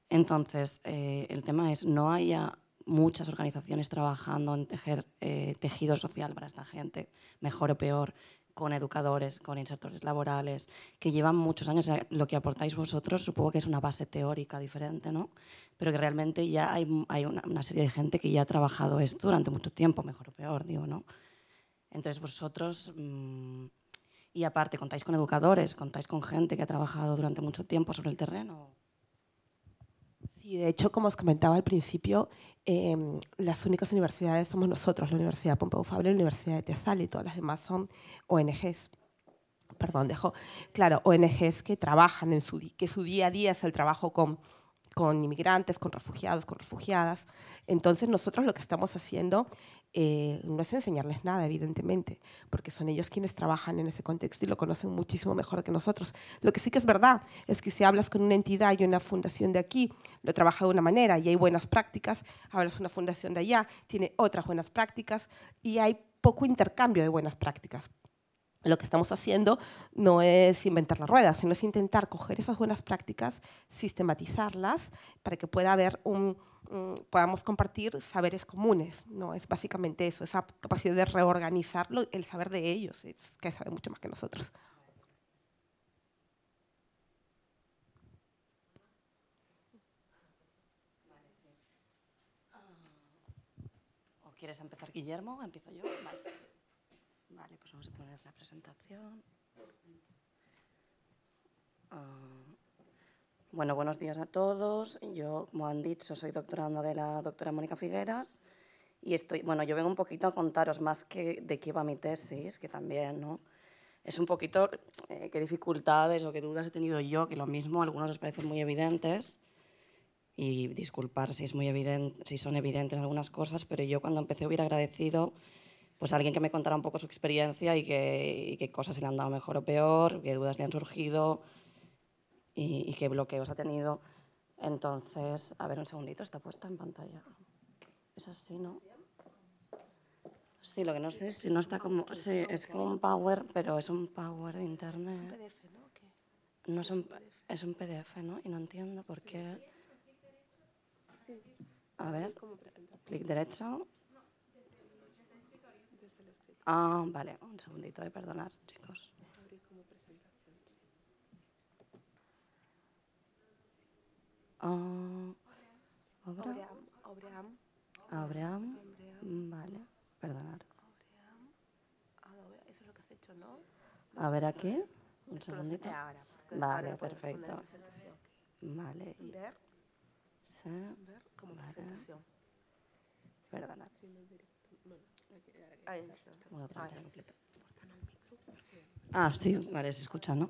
Entonces, eh, el tema es, no haya muchas organizaciones trabajando en tejer eh, tejido social para esta gente, mejor o peor, con educadores, con insertores laborales, que llevan muchos años. Lo que aportáis vosotros supongo que es una base teórica diferente, ¿no? Pero que realmente ya hay, una, una, serie de gente que ya ha trabajado esto durante mucho tiempo, mejor o peor, digo, ¿no? Entonces vosotros, mm, y aparte, ¿contáis con educadores? ¿Contáis con gente que ha trabajado durante mucho tiempo sobre el terreno? Sí, de hecho, como os comentaba al principio, em, las únicas universidades somos nosotros, la Universidad Pompeu Fabra la Universidad de Tesal, y todas las demás son ONGs perdón, dejo, claro, ONGs que trabajan en su, que su día a día es el trabajo con, con inmigrantes, con refugiados, con refugiadas. Entonces nosotros lo que estamos haciendo eh, no es enseñarles nada, evidentemente, porque son ellos quienes trabajan en ese contexto y lo conocen muchísimo mejor que nosotros. Lo que sí que es verdad es que si hablas con una entidad y una fundación de aquí, lo trabaja de una manera y hay buenas prácticas, hablas con una fundación de allá, tiene otras buenas prácticas y hay poco intercambio de buenas prácticas. Lo que estamos haciendo no es inventar las ruedas, sino es intentar coger esas buenas prácticas, sistematizarlas para que pueda haber un Mm, podamos compartir saberes comunes, ¿no? Es básicamente eso, esa capacidad de reorganizarlo, el saber de ellos, que saben mucho más que nosotros. ¿O ¿Quieres empezar, Guillermo? ¿Empiezo yo? Vale. pues vamos a poner la presentación. Ah, bueno, buenos días a todos. Yo, como han dicho, soy doctorando de la doctora Mónica Figueras y estoy, bueno, yo vengo un poquito a contaros más que de qué va mi tesis, que también, Es un poquito eh, qué dificultades o qué dudas he tenido yo, que lo mismo algunos os parecen muy evidentes y disculpar si es muy si son evidentes algunas cosas, pero yo cuando empecé hubiera agradecido pues a alguien que me contara un poco su experiencia y qué, y qué cosas se le han dado mejor o peor, qué dudas le han surgido, y, qué bloqueos ha tenido. Entonces, a ver un segundito, está puesta en pantalla. Es así, ¿no? Sí, lo que no sé es si no está como... Sí, es como un Power, pero es un Power de Internet. Es un PDF, ¿no? No es un, es un PDF, ¿no? Y no entiendo por qué... A ver, clic derecho. Ah, vale, un segundito, de eh, perdonar, chicos. Abraham. Ah, Abraham. Abraham. Vale, perdonar. Eso es lo que has hecho, ¿no? A ver, ¿a qué? Un segundito. Ahora, vale, perfecto. Vale. Ver. Sí. Ver como presentación. Perdona. Ahí está. Ah, sí, vale, se escucha, ¿no?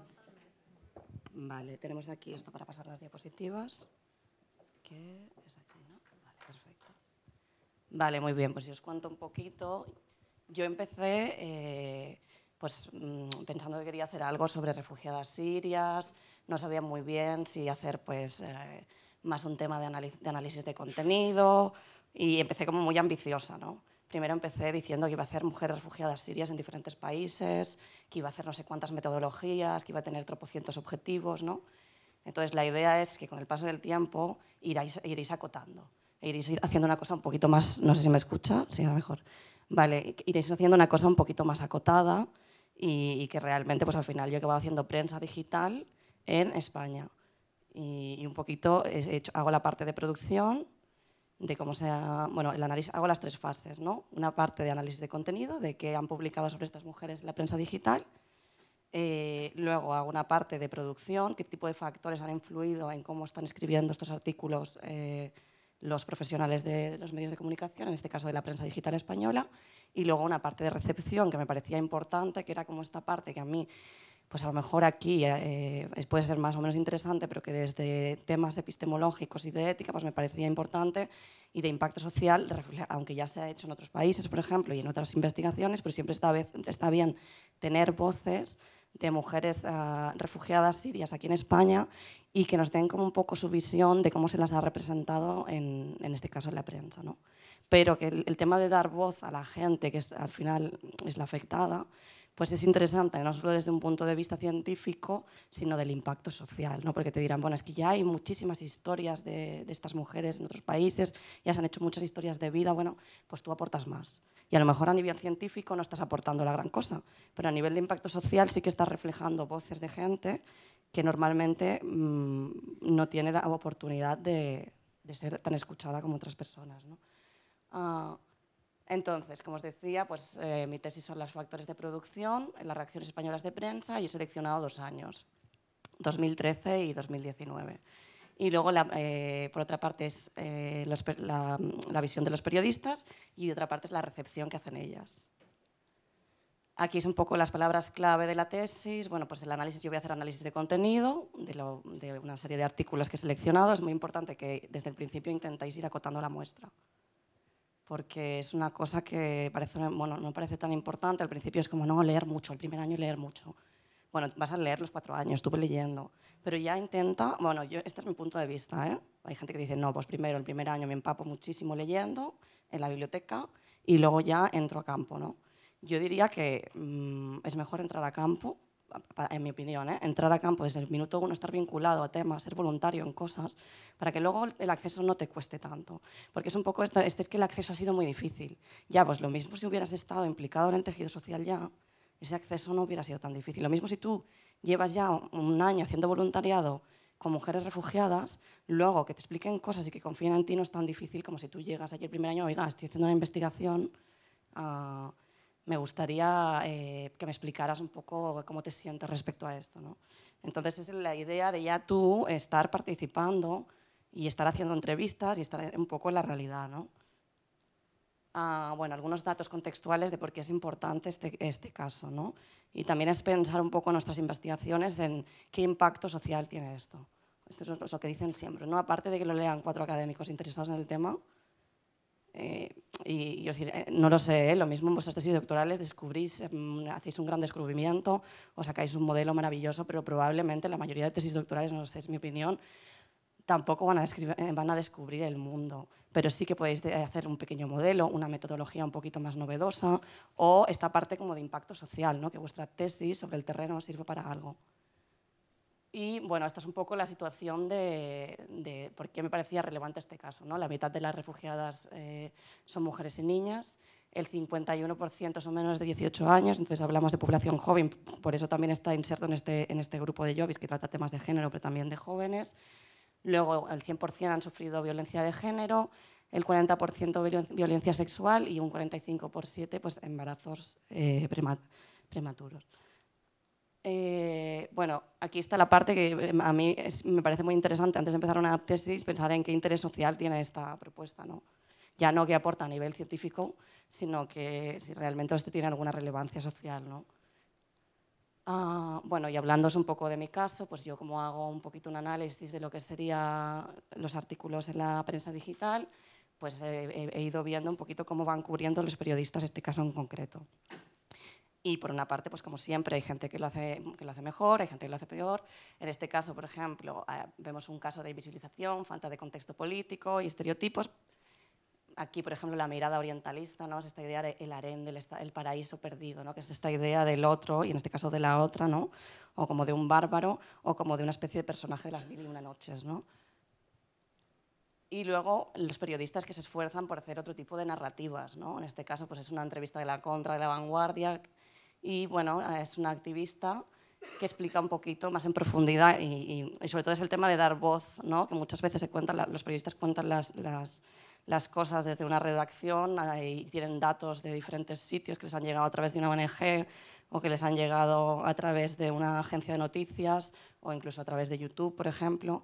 Vale, tenemos aquí esto para pasar las diapositivas es Vale, muy bien, pues yo os cuento un poquito. Yo empecé eh, pues, mm, pensando que quería hacer algo sobre refugiadas sirias, no sabía muy bien si hacer pues, eh, más un tema de, análisis de contenido y empecé como muy ambiciosa, ¿no? Primero empecé diciendo que iba a hacer mujeres refugiadas sirias en diferentes países, que iba a hacer no sé cuántas metodologías, que iba a tener tropocientos objetivos, ¿no? Entonces, la idea es que con el paso del tiempo iréis, iréis acotando, e iréis haciendo una cosa un poquito más, no sé si me escucha, sí, a lo mejor. Vale, iréis haciendo una cosa un poquito más acotada y, que realmente, pues al final, yo he acabado haciendo prensa digital en España. Y, un poquito hago la parte de producción, de cómo sea, bueno, el análisis, hago las tres fases, ¿no? Una parte de análisis de contenido, de qué han publicado sobre estas mujeres la prensa digital, eh, luego hago una parte de producción, qué tipo de factores han influido en cómo están escribiendo estos artículos eh, los profesionales de los medios de comunicación, en este caso de la prensa digital española, y luego una parte de recepción que me parecía importante, que era como esta parte que a mí, pues a lo mejor aquí eh, puede ser más o menos interesante, pero que desde temas epistemológicos y de ética, pues me parecía importante, y de impacto social, aunque ya se ha hecho en otros países, por ejemplo, y en otras investigaciones, pero pues siempre está bien tener voces de mujeres ah, refugiadas sirias aquí en España y que nos den como un poco su visión de cómo se las ha representado, en, este caso en la prensa. ¿no? Pero que el, el, tema de dar voz a la gente, que es, al final es la afectada, pues es interesante, no solo desde un punto de vista científico, sino del impacto social, ¿no? porque te dirán, bueno, es que ya hay muchísimas historias de, estas mujeres en otros países, ya se han hecho muchas historias de vida, bueno, pues tú aportas más. Y a lo mejor a nivel científico no estás aportando la gran cosa, pero a nivel de impacto social sí que estás reflejando voces de gente que normalmente mm, no tiene la oportunidad de, ser tan escuchada como otras personas. ¿no? Ah, entonces, como os decía, pues, eh, mi tesis son los factores de producción en las reacciones españolas de prensa y he seleccionado dos años, 2013 y 2019. Y luego, eh, por otra parte, es eh, la, visión de los periodistas y otra parte es la recepción que hacen ellas. Aquí es un poco las palabras clave de la tesis. Bueno, pues el análisis, yo voy a hacer análisis de contenido de, de una serie de artículos que he seleccionado. Es muy importante que desde el principio intentáis ir acotando la muestra porque es una cosa que parece, bueno, no parece tan importante. Al principio es como, no, leer mucho, el primer año leer mucho. Bueno, vas a leer los cuatro años, estuve leyendo, pero ya intenta, bueno, yo, este es mi punto de vista, ¿eh? Hay gente que dice, no, pues primero, el primer año me empapo muchísimo leyendo en la biblioteca y luego ya entro a campo, ¿no? Yo diría que mm, es mejor entrar a campo en mi opinión, ¿eh? entrar a campo desde el minuto uno, estar vinculado a temas, ser voluntario en cosas, para que luego el acceso no te cueste tanto. Porque es un poco, este, es que el acceso ha sido muy difícil. Ya, pues lo mismo si hubieras estado implicado en el tejido social ya, ese acceso no hubiera sido tan difícil. Lo mismo si tú llevas ya un año haciendo voluntariado con mujeres refugiadas, luego que te expliquen cosas y que confíen en ti no es tan difícil como si tú llegas allí el primer año, oiga, estoy haciendo una investigación. Ah, me gustaría eh, que me explicaras un poco cómo te sientes respecto a esto. Entonces es la idea de ya tú estar participando y estar haciendo entrevistas y estar un poco en la realidad. ¿no? Ah, bueno, algunos datos contextuales de por qué es importante este, este, caso. ¿no? Y también es pensar un poco nuestras investigaciones en qué impacto social tiene esto. Esto es lo que dicen siempre, ¿no? aparte de que lo lean cuatro académicos interesados en el tema, eh, y, eh, no lo sé, eh, lo mismo en vuestras tesis doctorales descubrís, mm, hacéis un gran descubrimiento os sacáis un modelo maravilloso, pero probablemente la mayoría de tesis doctorales, no sé, es mi opinión, tampoco van a, van a descubrir el mundo. Pero sí que podéis hacer un pequeño modelo, una metodología un poquito más novedosa o esta parte como de impacto social, ¿no? que vuestra tesis sobre el terreno sirva para algo. Y bueno, esta es un poco la situación de, por qué me parecía relevante este caso. ¿no? La mitad de las refugiadas eh, son mujeres y niñas, el 51% son menores de 18 años, entonces hablamos de población joven, por eso también está inserto en este, en este grupo de Jobbies que trata temas de género, pero también de jóvenes. Luego, el 100% han sufrido violencia de género, el 40% violencia sexual y un 45% pues, embarazos eh, prematuros. Eh, bueno, aquí está la parte que em, a mí me parece muy interesante, antes de empezar una tesis, pensar en qué interés social tiene esta propuesta. ¿no? Ya no qué aporta a nivel científico, sino que si realmente esto tiene alguna relevancia social. ¿no? Ah, bueno, y hablándoos un poco de mi caso, pues yo como hago un poquito un análisis de lo que serían los artículos en la prensa digital, pues he, ido viendo un poquito cómo van cubriendo los periodistas este caso en concreto. Y por una parte, pues como siempre, hay gente que lo hace, que lo hace mejor, hay gente que lo hace peor. En este caso, por ejemplo, ah, vemos un caso de invisibilización, falta de contexto político y estereotipos. Aquí, por ejemplo, la mirada orientalista, ¿no? es esta idea del harén, del el paraíso perdido, ¿no? que es esta idea del otro, y en este caso de la otra, ¿no? o como de un bárbaro, o como de una especie de personaje de las mil y una noches. ¿no? Y luego los periodistas que se esfuerzan por hacer otro tipo de narrativas. ¿no? En este caso pues es una entrevista de la contra, de la vanguardia, y bueno, es una activista que explica un poquito más en profundidad y, sobre todo es el tema de dar voz, ¿no? que muchas veces se cuentan, los periodistas cuentan las, las, cosas desde una redacción y tienen datos de diferentes sitios que les han llegado a través de una ONG o que les han llegado a través de una agencia de noticias o incluso a través de YouTube, por ejemplo,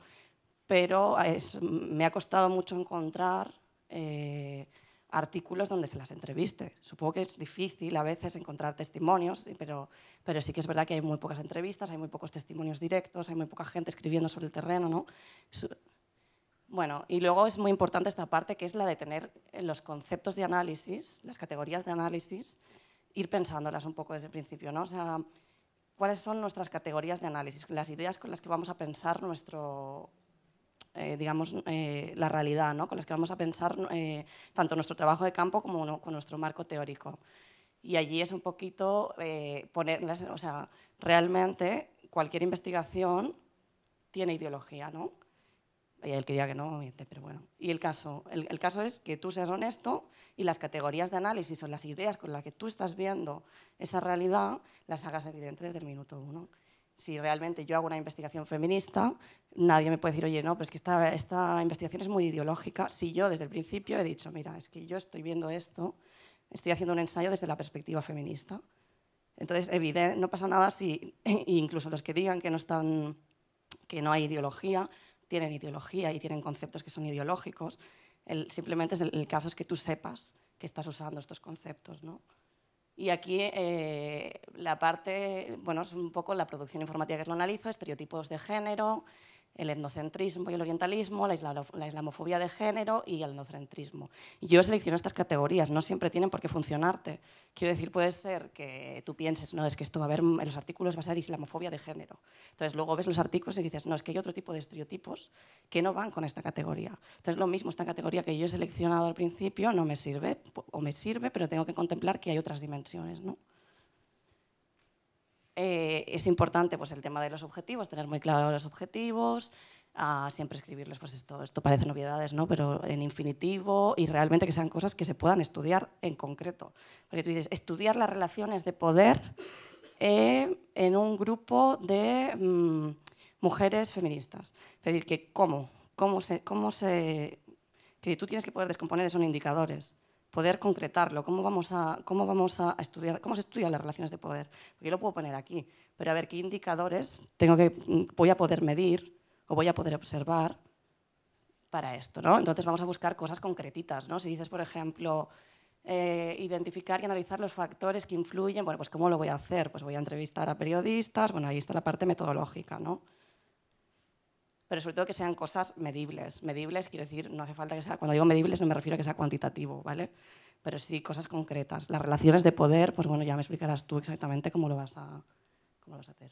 pero es, me ha costado mucho encontrar... Eh, artículos donde se las entreviste. Supongo que es difícil a veces encontrar testimonios, pero, pero sí que es verdad que hay muy pocas entrevistas, hay muy pocos testimonios directos, hay muy poca gente escribiendo sobre el terreno. ¿no? Bueno, y luego es muy importante esta parte que es la de tener eh, los conceptos de análisis, las categorías de análisis, ir pensándolas un poco desde el principio. ¿no? O sea, ¿Cuáles son nuestras categorías de análisis? Las ideas con las que vamos a pensar nuestro, eh, digamos, eh, la realidad, ¿no? con las que vamos a pensar eh, tanto nuestro trabajo de campo como con nuestro marco teórico. Y allí es un poquito ponerlas, o sea, realmente cualquier investigación tiene ideología, ¿no? Y el que diga que no, pero bueno. Y el caso, el, caso es que tú seas honesto y las categorías de análisis o las ideas con las que tú estás viendo esa realidad las hagas evidentes desde el minuto uno si realmente yo hago una investigación feminista, nadie me puede decir, oye, no, pero es que esta, esta investigación es muy ideológica. Si yo desde el principio he dicho, mira, es que yo estoy viendo esto, estoy haciendo un ensayo desde la perspectiva feminista. Entonces, evidente, no pasa nada si incluso los que digan que no, están, que no hay ideología, tienen ideología y tienen conceptos que son ideológicos. simplemente el, el, caso es que tú sepas que estás usando estos conceptos, ¿no? Y aquí eh, la parte, bueno, es un poco la producción informática que lo analizo, estereotipos de género, el etnocentrismo y el orientalismo, la, islamofobia de género y el etnocentrismo. Yo selecciono estas categorías, no siempre tienen por qué funcionarte. Quiero decir, puede ser que tú pienses, no, es que esto va a haber, en los artículos va a ser islamofobia de género. Entonces luego ves los artículos y dices, no, es que hay otro tipo de estereotipos que no van con esta categoría. Entonces lo mismo, esta categoría que yo he seleccionado al principio no me sirve, o me sirve, pero tengo que contemplar que hay otras dimensiones, ¿no? Eh, es importante pues, el tema de los objetivos, tener muy claro los objetivos, ah, siempre escribirlos, pues esto, esto parece novedades, ¿no? pero en infinitivo y realmente que sean cosas que se puedan estudiar en concreto. Porque tú dices, estudiar las relaciones de poder eh, en un grupo de mm, mujeres feministas. Es decir, que cómo, cómo se, cómo se... Que tú tienes que poder descomponer esos indicadores poder concretarlo, cómo vamos, a, cómo vamos a estudiar, cómo se estudian las relaciones de poder. yo lo puedo poner aquí, pero a ver qué indicadores tengo que, mm, voy a poder medir o voy a poder observar para esto. ¿no? Entonces vamos a buscar cosas concretitas. ¿no? Si dices, por ejemplo, eh, identificar y analizar los factores que influyen, bueno, pues ¿cómo lo voy a hacer? Pues voy a entrevistar a periodistas, bueno, ahí está la parte metodológica, ¿no? pero sobre todo que sean cosas medibles. Medibles quiero decir, no hace falta que sea, cuando digo medibles no me refiero a que sea cuantitativo, ¿vale? Pero sí cosas concretas. Las relaciones de poder, pues bueno, ya me explicarás tú exactamente cómo lo vas a, cómo hacer.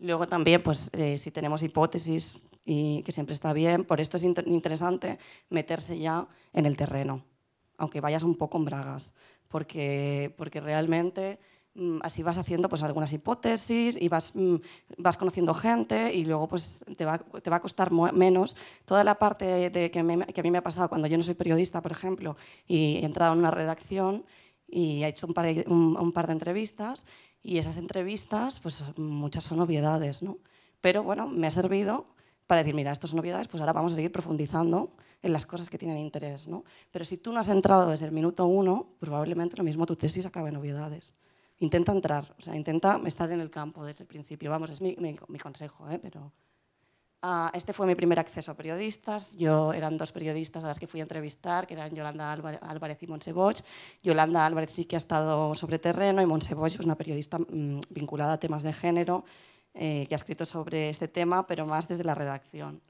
luego también, pues eh, si tenemos hipótesis, y que siempre está bien, por esto es interesante meterse ya en el terreno, aunque vayas un poco en bragas, porque, porque realmente... Mm, así vas haciendo pues algunas hipótesis y vas, mm, conociendo gente y luego pues te va, a costar menos toda la parte que, a mí me ha pasado cuando yo no soy periodista, por ejemplo, y he entrado en una redacción y he hecho un par, de entrevistas y esas entrevistas pues muchas son obviedades, Pero bueno, me ha servido para decir, mira, estas son obviedades, pues ahora vamos a seguir profundizando en las cosas que tienen interés, ¿no? Pero si tú no has entrado desde el minuto uno, probablemente lo mismo tu tesis acabe en obviedades intenta entrar, o sea, intenta estar en el campo desde el principio. Vamos, es mi, consejo, ¿eh? pero... Ah, este fue mi primer acceso a periodistas. Yo eran dos periodistas a las que fui a entrevistar, que eran Yolanda Álvarez y Boix. Yolanda Álvarez sí que ha estado sobre terreno y Boix es una periodista mm, vinculada a temas de género eh, que ha escrito sobre este tema, pero más desde la redacción.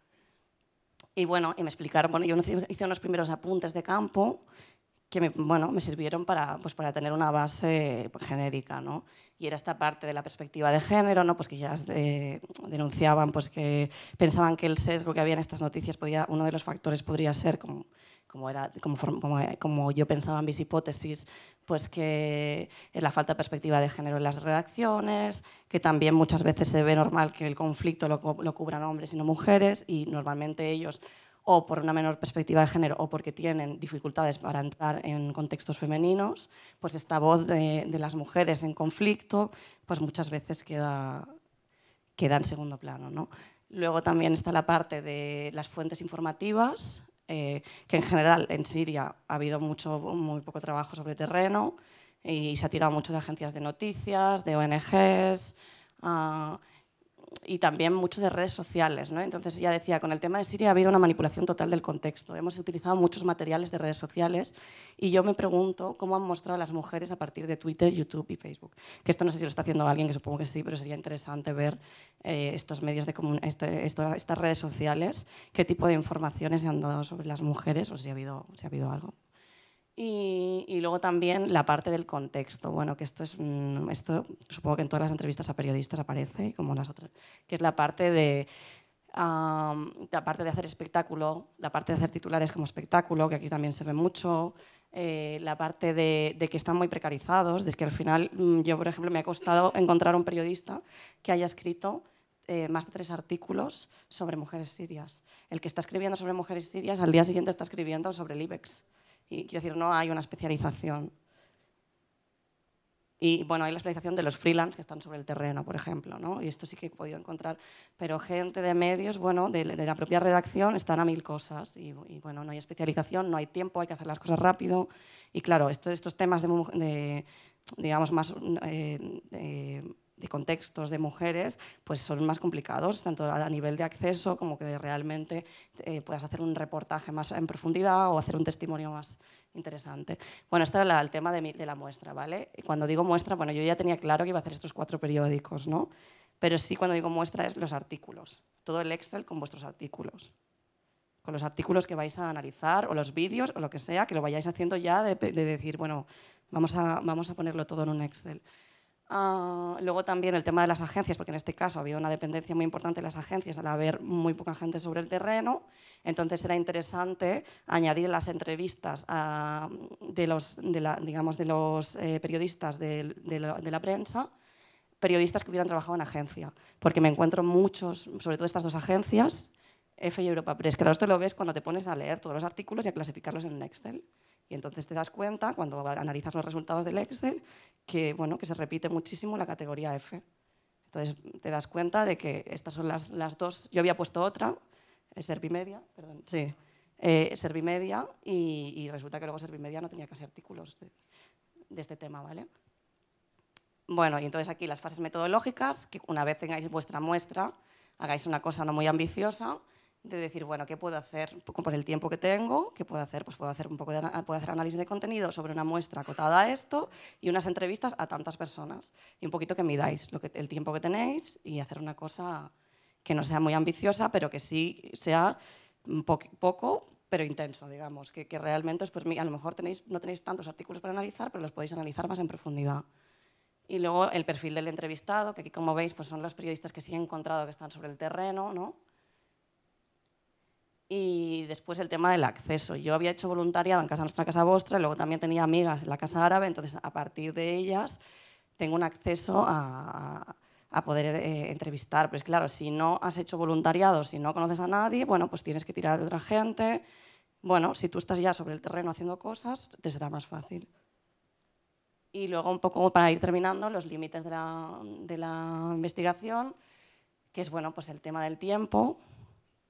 Y bueno, y me explicaron, bueno, yo hice unos primeros apuntes de campo que me, bueno, me sirvieron para, pues, para tener una base pues, genérica. ¿no? Y era esta parte de la perspectiva de género, ¿no? pues que ya eh, denunciaban, pues que pensaban que el sesgo que había en estas noticias, podía, uno de los factores podría ser, como, como, era, como, como, yo pensaba en mis hipótesis, pues que es la falta de perspectiva de género en las redacciones, que también muchas veces se ve normal que el conflicto lo, lo cubran hombres y no mujeres, y normalmente ellos o por una menor perspectiva de género o porque tienen dificultades para entrar en contextos femeninos, pues esta voz de, las mujeres en conflicto pues muchas veces queda, queda en segundo plano. ¿no? Luego también está la parte de las fuentes informativas, eh, que en general en Siria ha habido mucho, muy poco trabajo sobre terreno y se ha tirado mucho de agencias de noticias, de ONGs. Ah, y también mucho de redes sociales. ¿no? Entonces, ya decía, con el tema de Siria ha habido una manipulación total del contexto. Hemos utilizado muchos materiales de redes sociales y yo me pregunto cómo han mostrado las mujeres a partir de Twitter, YouTube y Facebook. Que esto no sé si lo está haciendo alguien, que supongo que sí, pero sería interesante ver eh, estos medios de este, estas redes sociales, qué tipo de informaciones se han dado sobre las mujeres o si ha habido, si ha habido algo. Y, luego también la parte del contexto, bueno, que esto es, esto supongo que en todas las entrevistas a periodistas aparece, como las otras, que es la parte de, la parte de hacer espectáculo, la parte de hacer titulares como espectáculo, que aquí también se ve mucho, eh, la parte de, que están muy precarizados, de que al final mm, yo, por ejemplo, me ha costado encontrar un periodista que haya escrito eh, más de tres artículos sobre mujeres sirias. El que está escribiendo sobre mujeres sirias al día siguiente está escribiendo sobre el IBEX. Y quiero decir, no hay una especialización. Y bueno, hay la especialización de los freelance que están sobre el terreno, por ejemplo, ¿no? Y esto sí que he podido encontrar. Pero gente de medios, bueno, de, la propia redacción están a mil cosas. Y, bueno, no hay especialización, no hay tiempo, hay que hacer las cosas rápido. Y claro, estos temas de, digamos, más eh, de contextos de mujeres, pues son más complicados, tanto a nivel de acceso como que realmente eh, puedas hacer un reportaje más en profundidad o hacer un testimonio más interesante. Bueno, este era el tema de, la muestra, ¿vale? Y cuando digo muestra, bueno, yo ya tenía claro que iba a hacer estos cuatro periódicos, ¿no? Pero sí cuando digo muestra es los artículos, todo el Excel con vuestros artículos con los artículos que vais a analizar o los vídeos o lo que sea, que lo vayáis haciendo ya de, decir, bueno, vamos a, vamos a ponerlo todo en un Excel. Ah, luego también el tema de las agencias, porque en este caso ha habido una dependencia muy importante de las agencias al haber muy poca gente sobre el terreno. Entonces era interesante añadir las entrevistas de los, digamos, de los eh, periodistas de, la, prensa, periodistas que hubieran trabajado en agencia, porque me encuentro muchos, sobre todo estas dos agencias, F y Europa Press, que claro, esto lo ves cuando te pones a leer todos los artículos y a clasificarlos en un Excel y entonces te das cuenta, cuando analizas los resultados del Excel, que, bueno, que se repite muchísimo la categoría F. Entonces te das cuenta de que estas son las, dos. Yo había puesto otra, eh, Servimedia, perdón, eh, Servimedia, y, resulta que luego Servimedia no tenía casi artículos de, de este tema, ¿vale? Bueno, y entonces aquí las fases metodológicas, que una vez tengáis vuestra muestra, hagáis una cosa no muy ambiciosa de decir, bueno, ¿qué puedo hacer por el tiempo que tengo? ¿Qué puedo hacer? Pues puedo hacer un poco de puedo hacer análisis de contenido sobre una muestra acotada a esto y unas entrevistas a tantas personas. Y un poquito que midáis lo que, el tiempo que tenéis y hacer una cosa que no sea muy ambiciosa, pero que sí sea poco, pero intenso, digamos, que, que realmente pues a lo mejor tenéis, no tenéis tantos artículos para analizar, pero los podéis analizar más en profundidad. Y luego el perfil del entrevistado, que aquí como veis pues son los periodistas que sí he encontrado que están sobre el terreno, ¿no? Y después el tema del acceso. Yo había hecho voluntariado en Casa Nuestra Casa Vostra, y luego también tenía amigas en la Casa Árabe, entonces a partir de ellas tengo un acceso a, poder eh, entrevistar. entrevistar. es claro, si no has hecho voluntariado, si no conoces a nadie, bueno, pues tienes que tirar de otra gente. Bueno, si tú estás ya sobre el terreno haciendo cosas, te será más fácil. Y luego, un poco para ir terminando, los límites de la, de la investigación, que es bueno, pues el tema del tiempo,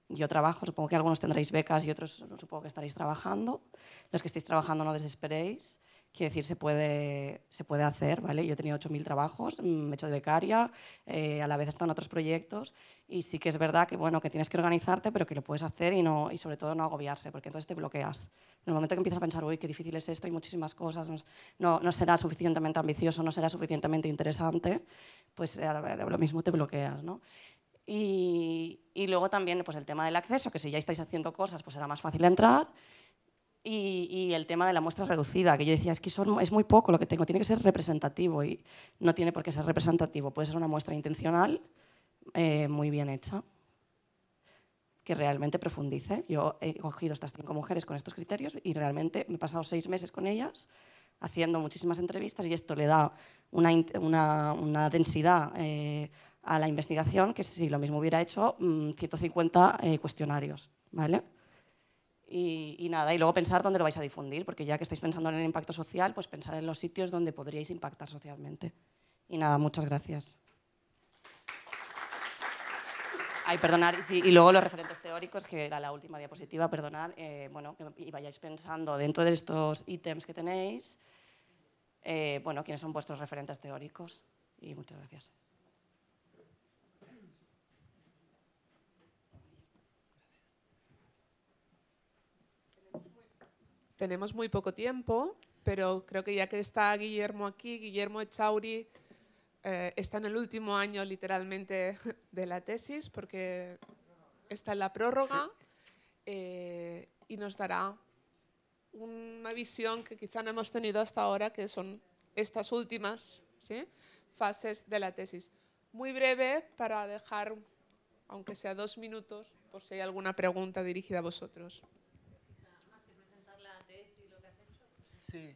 yo trabajo, supongo que algunos tendréis becas y otros supongo que estaréis trabajando. Los que estéis trabajando no desesperéis, quiere decir, se puede, se puede hacer, ¿vale? Yo he tenido 8.000 trabajos, me he hecho de becaria, eh, a la vez en otros proyectos y sí que es verdad que, bueno, que tienes que organizarte, pero que lo puedes hacer y, no, y sobre todo no agobiarse, porque entonces te bloqueas. En el momento que empiezas a pensar, uy, qué difícil es esto, hay muchísimas cosas, no, será suficientemente ambicioso, no será suficientemente interesante, pues eh, a lo mismo te bloqueas, ¿no? Y, luego también pues, el tema del acceso, que si ya estáis haciendo cosas, pues será más fácil entrar. Y, el tema de la muestra reducida, que yo decía, es que es muy poco lo que tengo, tiene que ser representativo y no tiene por qué ser representativo, puede ser una muestra intencional eh, muy bien hecha, que realmente profundice. Yo he cogido estas cinco mujeres con estos criterios y realmente me he pasado seis meses con ellas haciendo muchísimas entrevistas y esto le da una, una, densidad. Eh, a la investigación que si lo mismo hubiera hecho 150 mm, eh, cuestionarios. ¿vale? Y, nada, y luego pensar dónde lo vais a difundir, porque ya que estáis pensando en el impacto social, pues pensar en los sitios donde podríais impactar socialmente. Y nada, muchas gracias. Ay, perdonar y, luego los referentes teóricos, que era la última diapositiva, perdonad, eh, bueno, y vayáis pensando dentro de estos ítems que tenéis, eh, bueno, quiénes son vuestros referentes teóricos. Y muchas gracias. Tenemos muy poco tiempo, pero creo que ya que está Guillermo aquí, Guillermo Echauri eh, está en el último año literalmente de la tesis porque está en la prórroga eh, y nos dará una visión que quizá no hemos tenido hasta ahora, que son estas últimas fases de la tesis. Muy breve para dejar, aunque sea dos minutos, por si hay alguna pregunta dirigida a vosotros. Sí.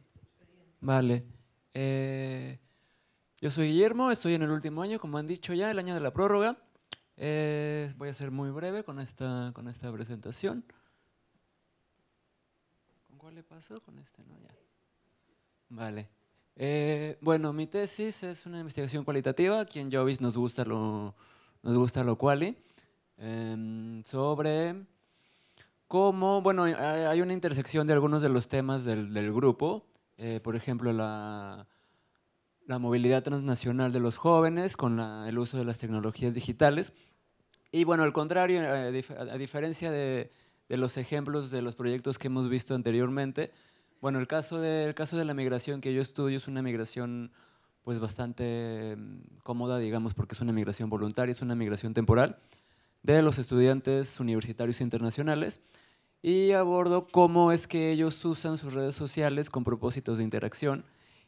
Vale. Eh, yo soy Guillermo, estoy en el último año, como han dicho ya, el año de la prórroga. Eh, voy a ser muy breve con esta, con esta presentación. ¿Con cuál le pasó? Con este, ¿no? Vale. Eh, bueno, mi tesis es una investigación cualitativa, aquí en Jovis nos gusta lo, nos gusta lo quali, em, sobre bueno, eh, hay una intersección de algunos de los temas del, grupo, eh, por ejemplo, la, la, movilidad transnacional de los jóvenes con el uso de las tecnologías digitales. Y bueno, al contrario, eh, a, diferencia de, de, los ejemplos de los proyectos que hemos visto anteriormente, bueno, el caso, de, caso de la migración que yo estudio es una migración pues bastante mm, cómoda, digamos, porque es una migración voluntaria, es una migración temporal de los estudiantes universitarios internacionales y abordo cómo es que ellos usan sus redes sociales con propósitos de interacción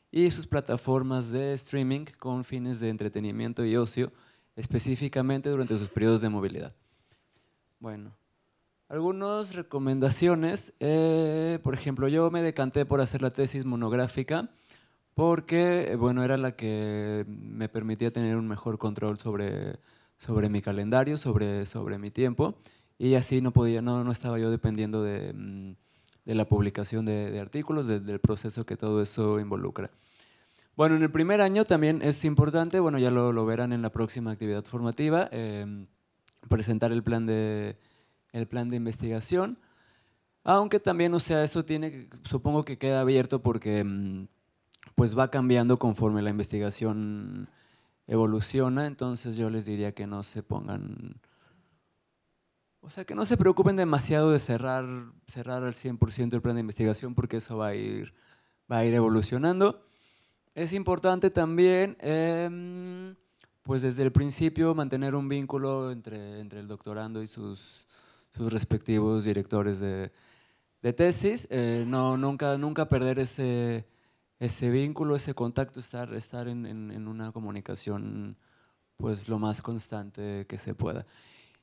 y sus plataformas de streaming con fines de entretenimiento y ocio, específicamente durante sus periodos de movilidad. Bueno, algunas recomendaciones. Eh, por ejemplo, yo me decanté por hacer la tesis monográfica porque, eh, bueno, era la que me permitía tener un mejor control sobre, sobre mi calendario, sobre, sobre mi tiempo y así no podía, no, no estaba yo dependiendo de, mm, la publicación de, artículos, del proceso que todo eso involucra. Bueno, en el primer año también es importante, bueno, ya lo, verán en la próxima actividad formativa, em, presentar el plan, de, el plan de investigación, aunque también, o sea, eso tiene, supongo que queda abierto porque em, pues va cambiando conforme la investigación evoluciona, entonces yo les diría que no se pongan o sea, que no se preocupen demasiado de cerrar, cerrar al 100% el plan de investigación porque eso va a ir, va a ir evolucionando. Es importante también, em, pues desde el principio, mantener un vínculo entre, el doctorando y sus, sus respectivos directores de, tesis. Eh, nunca, nunca perder ese, ese vínculo, ese contacto, estar, estar en, una comunicación pues lo más constante que se pueda.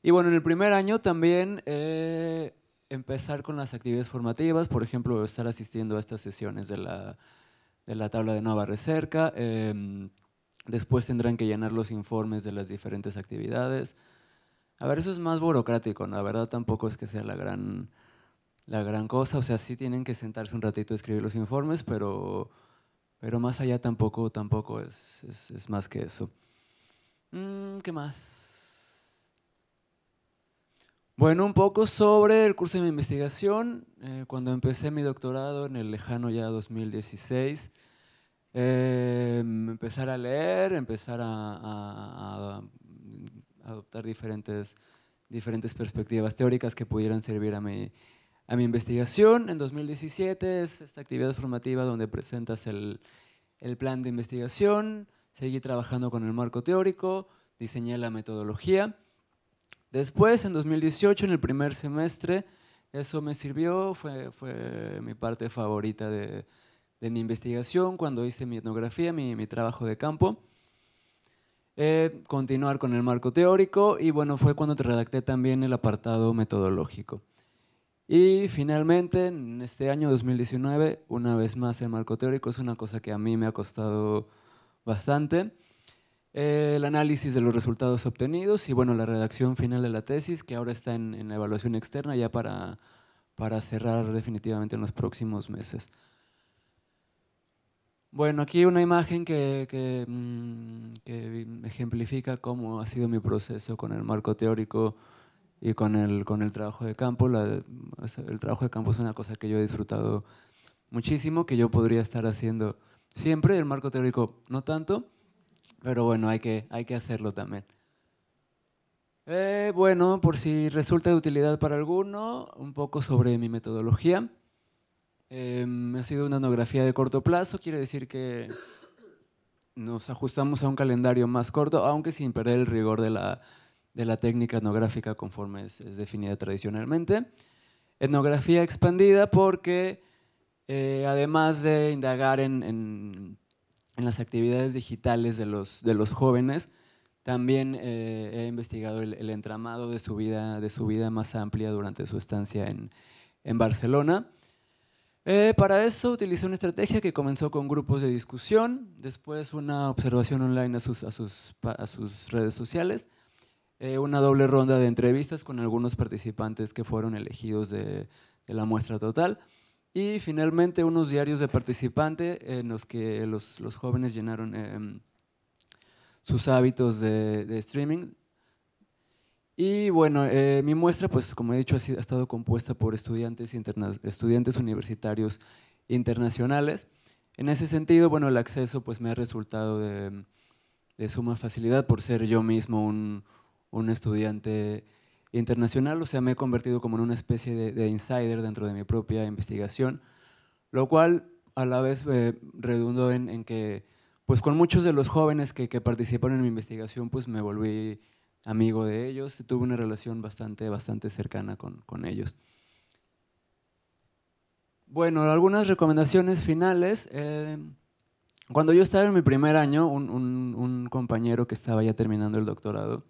Y bueno, en el primer año también eh, empezar con las actividades formativas, por ejemplo, estar asistiendo a estas sesiones de la, de la tabla de Nueva Recerca. Em, después tendrán que llenar los informes de las diferentes actividades. A ver, eso es más burocrático, la verdad tampoco es que sea la gran, la gran cosa. O sea, sí tienen que sentarse un ratito a escribir los informes, pero, pero más allá tampoco, tampoco es, es, más que eso. Mm, ¿Qué más? Bueno, un poco sobre el curso de mi investigación. Eh, cuando empecé mi doctorado en el lejano ya 2016, eh, empezar a leer, empezar a, adoptar diferentes, perspectivas teóricas que pudieran servir a mi, investigación. En 2017 es esta actividad formativa donde presentas el plan de investigación, seguí trabajando con el marco teórico, diseñé la metodología Después, en 2018, en el primer semestre, eso me sirvió, fue, mi parte favorita de, mi investigación, cuando hice mi etnografía, mi, mi trabajo de campo. Eh, continuar con el marco teórico y bueno, fue cuando te redacté también el apartado metodológico. Y finalmente, en este año 2019, una vez más el marco teórico es una cosa que a mí me ha costado bastante. Eh, el análisis de los resultados obtenidos y bueno, la redacción final de la tesis que ahora está en, evaluación externa ya para, cerrar definitivamente en los próximos meses. Bueno, aquí una imagen mm, que, ejemplifica cómo ha sido mi proceso con el marco teórico y con el, trabajo de campo. el trabajo de campo es una cosa que yo he disfrutado muchísimo, que yo podría estar haciendo siempre, el marco teórico no tanto, pero bueno, hay que, hay que hacerlo también. Eh, bueno, por si resulta de utilidad para alguno, un poco sobre mi metodología. Me em, ha sido una etnografía de corto plazo, quiere decir que nos ajustamos a un calendario más corto, aunque sin perder el rigor de la, de la técnica etnográfica conforme es, definida tradicionalmente. Etnografía expandida porque eh, además de indagar en en las actividades digitales de los, de los jóvenes. También eh, he investigado el, entramado de su, vida, de su vida más amplia durante su estancia en, en Barcelona. Eh, para eso utilicé una estrategia que comenzó con grupos de discusión, después una observación online a sus, a sus, a sus redes sociales, eh, una doble ronda de entrevistas con algunos participantes que fueron elegidos de, de la muestra total. Y finalmente unos diarios de participante en los que los, jóvenes llenaron em, sus hábitos de, streaming. Y bueno, eh, mi muestra, pues como he dicho, ha, estado compuesta por estudiantes, estudiantes universitarios internacionales. En ese sentido, bueno, el acceso pues me ha resultado de, suma facilidad por ser yo mismo un, un estudiante internacional, o sea, me he convertido como en una especie de, insider dentro de mi propia investigación, lo cual a la vez me eh, redundó en, que, pues con muchos de los jóvenes que, participaron en mi investigación, pues me volví amigo de ellos, tuve una relación bastante, bastante cercana con, ellos. Bueno, algunas recomendaciones finales. Eh, cuando yo estaba en mi primer año, un compañero que estaba ya terminando el doctorado,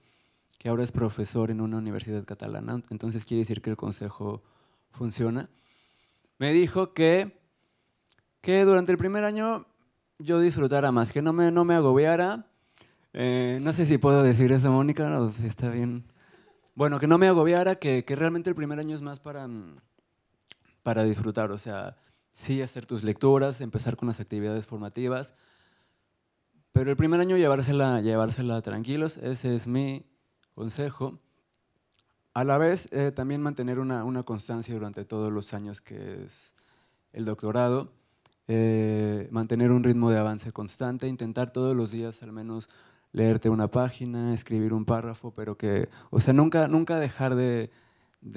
que ahora es profesor en una universidad catalana, entonces quiere decir que el consejo funciona, me dijo que, que durante el primer año yo disfrutara más, que no me, no me agobiara. Eh, no sé si puedo decir eso, Mónica, o si está bien. Bueno, que no me agobiara, que, que realmente el primer año es más para, mm, para disfrutar, o sea, sí hacer tus lecturas, empezar con las actividades formativas, pero el primer año llevársela, llevársela tranquilos, ese es mi consejo. A la vez, eh, también mantener una, constancia durante todos los años que es el doctorado, eh, mantener un ritmo de avance constante, intentar todos los días al menos leerte una página, escribir un párrafo, pero que, o sea, nunca, nunca dejar de,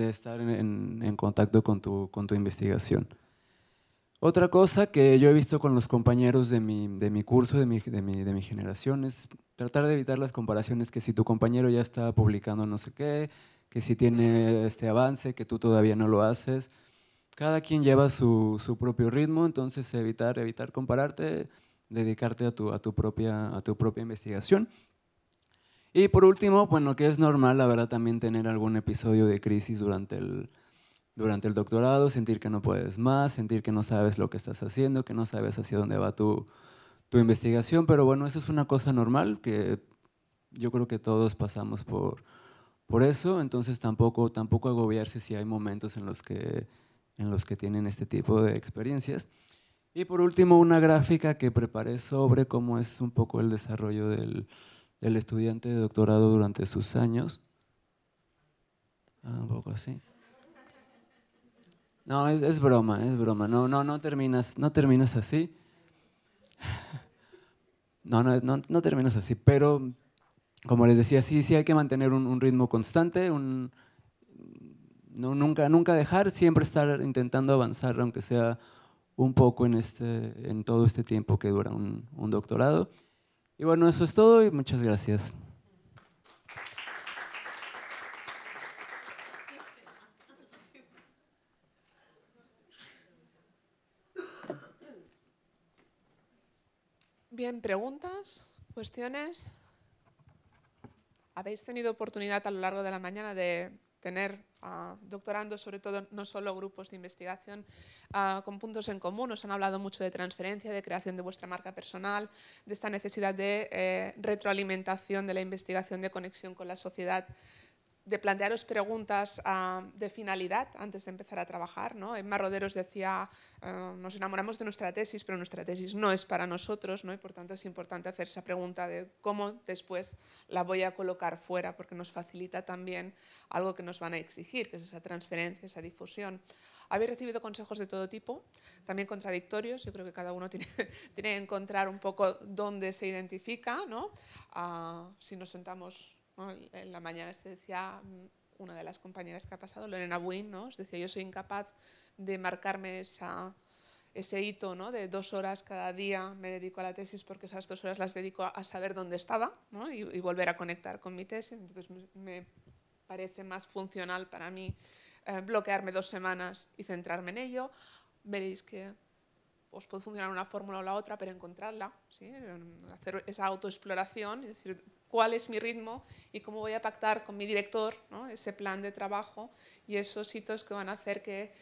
estar en, en, contacto con tu, con tu investigación. Otra cosa que yo he visto con los compañeros de mi, de mi curso, de mi, de, mi, de mi generación, es tratar de evitar las comparaciones que si tu compañero ya está publicando no sé qué, que si tiene este avance, que tú todavía no lo haces. Cada quien lleva su, su propio ritmo, entonces evitar, evitar compararte, dedicarte a tu, a tu, propia, a tu propia investigación. Y por último, bueno, que es normal, la verdad, también tener algún episodio de crisis durante el, durante el doctorado, sentir que no puedes más, sentir que no sabes lo que estás haciendo, que no sabes hacia dónde va tu, investigación, pero bueno, eso es una cosa normal que yo creo que todos pasamos por, eso, entonces tampoco, tampoco agobiarse si hay momentos en los, que, en los que tienen este tipo de experiencias. Y por último, una gráfica que preparé sobre cómo es un poco el desarrollo del, estudiante de doctorado durante sus años. Ah, un poco así. No, es, broma, es broma. No, no, no terminas, no terminas así. No, no, no, no terminas así, pero como les decía, sí, sí hay que mantener un, ritmo constante, un, no, nunca, nunca dejar, siempre estar intentando avanzar, aunque sea un poco en, este, en todo este tiempo que dura un, un doctorado. Y bueno, eso es todo y muchas gracias. Bien, preguntas, cuestiones. Habéis tenido oportunidad a lo largo de la mañana de tener ah, doctorando sobre todo no solo grupos de investigación ah, con puntos en común. Os han hablado mucho de transferencia, de creación de vuestra marca personal, de esta necesidad de eh, retroalimentación de la investigación, de conexión con la sociedad de plantearos preguntas ah, de finalidad antes de empezar a trabajar. ¿no? Emma Roderos decía, eh, nos enamoramos de nuestra tesis, pero nuestra tesis no es para nosotros, ¿no? y por tanto es importante hacer esa pregunta de cómo después la voy a colocar fuera, porque nos facilita también algo que nos van a exigir, que es esa transferencia, esa difusión. Habéis recibido consejos de todo tipo, también contradictorios. Yo creo que cada uno tiene, tiene que encontrar un poco dónde se identifica. ¿no? Ah, si nos sentamos en la mañana se decía mm, una de las compañeras que ha pasado, Lorena Buin, ¿no? decía, yo soy incapaz de marcarme ese hito ¿no? de dos horas cada día me dedico a la tesis porque esas dos horas las dedico a, saber dónde estaba ¿no? y, volver a conectar con mi tesis. Entonces me, parece más funcional para mí eh, bloquearme dos semanas y centrarme en ello. Veréis que os puede funcionar una fórmula o la otra, pero encontrarla, ¿sí? hacer esa autoexploración y decir, cuál es mi ritmo y cómo voy a pactar con mi director ese plan de trabajo y esos hitos que van a hacer que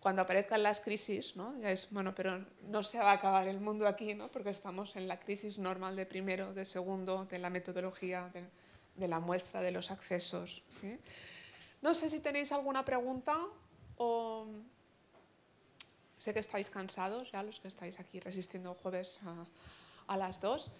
cuando aparezcan las crisis, es, bueno, pero no se va a acabar el mundo aquí, ¿no? porque estamos en la crisis normal de primero, de segundo, de la metodología, de, la muestra, de los accesos. No sé si tenéis alguna pregunta o... Sé que estáis cansados ya los que estáis aquí resistiendo jueves a, las dos.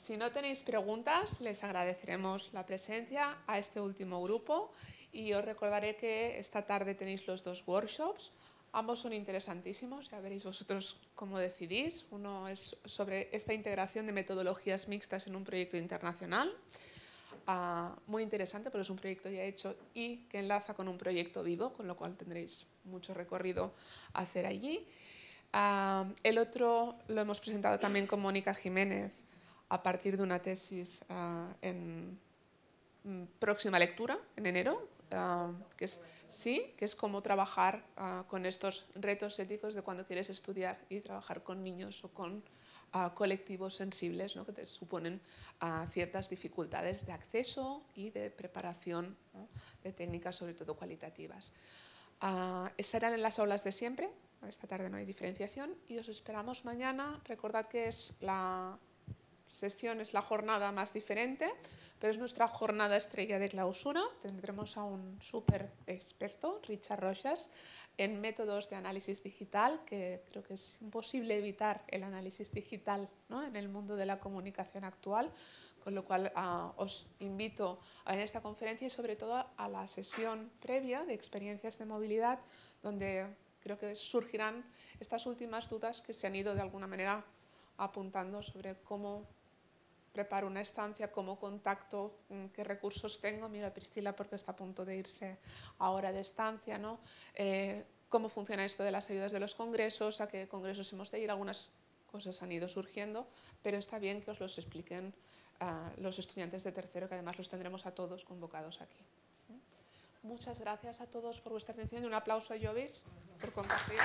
Si no tenéis preguntas, les agradeceremos la presencia a este último grupo y os recordaré que esta tarde tenéis los dos workshops. Ambos son interesantísimos, ya veréis vosotros cómo decidís. Uno es sobre esta integración de metodologías mixtas en un proyecto internacional. Ah, muy interesante, pero es un proyecto ya hecho y que enlaza con un proyecto vivo, con lo cual tendréis mucho recorrido a hacer allí. Ah, el otro lo hemos presentado también con Mónica Jiménez a partir de una tesis ah, en mm, próxima lectura, en enero, ah, que es, sí, que es cómo trabajar ah, con estos retos éticos de cuando quieres estudiar y trabajar con niños o con colectivos sensibles ¿no? que te suponen ciertas dificultades de acceso y de preparación de técnicas, sobre todo cualitativas. estarán en las aulas de siempre, esta tarde no hay diferenciación, y os esperamos mañana. Recordad que es la sesión es la jornada más diferente, pero es nuestra jornada estrella de clausura. Tendremos a un súper experto, Richard Rogers, en métodos de análisis digital, que creo que es imposible evitar el análisis digital ¿no? en el mundo de la comunicación actual, con lo cual ah, os invito a ver esta conferencia y sobre todo a la sesión previa de experiencias de movilidad, donde creo que surgirán estas últimas dudas que se han ido de alguna manera apuntando sobre cómo preparo una estancia, cómo contacto, mm, qué recursos tengo. Mira, Priscila, porque está a punto de irse ahora de estancia, ¿no? Eh, cómo funciona esto de las ayudas de los congresos, a qué congresos hemos de ir. Algunas cosas han ido surgiendo, pero está bien que os los expliquen ah, los estudiantes de tercero, que además los tendremos a todos convocados aquí. Muchas gracias a todos por vuestra atención y un aplauso a Jovis por compartir.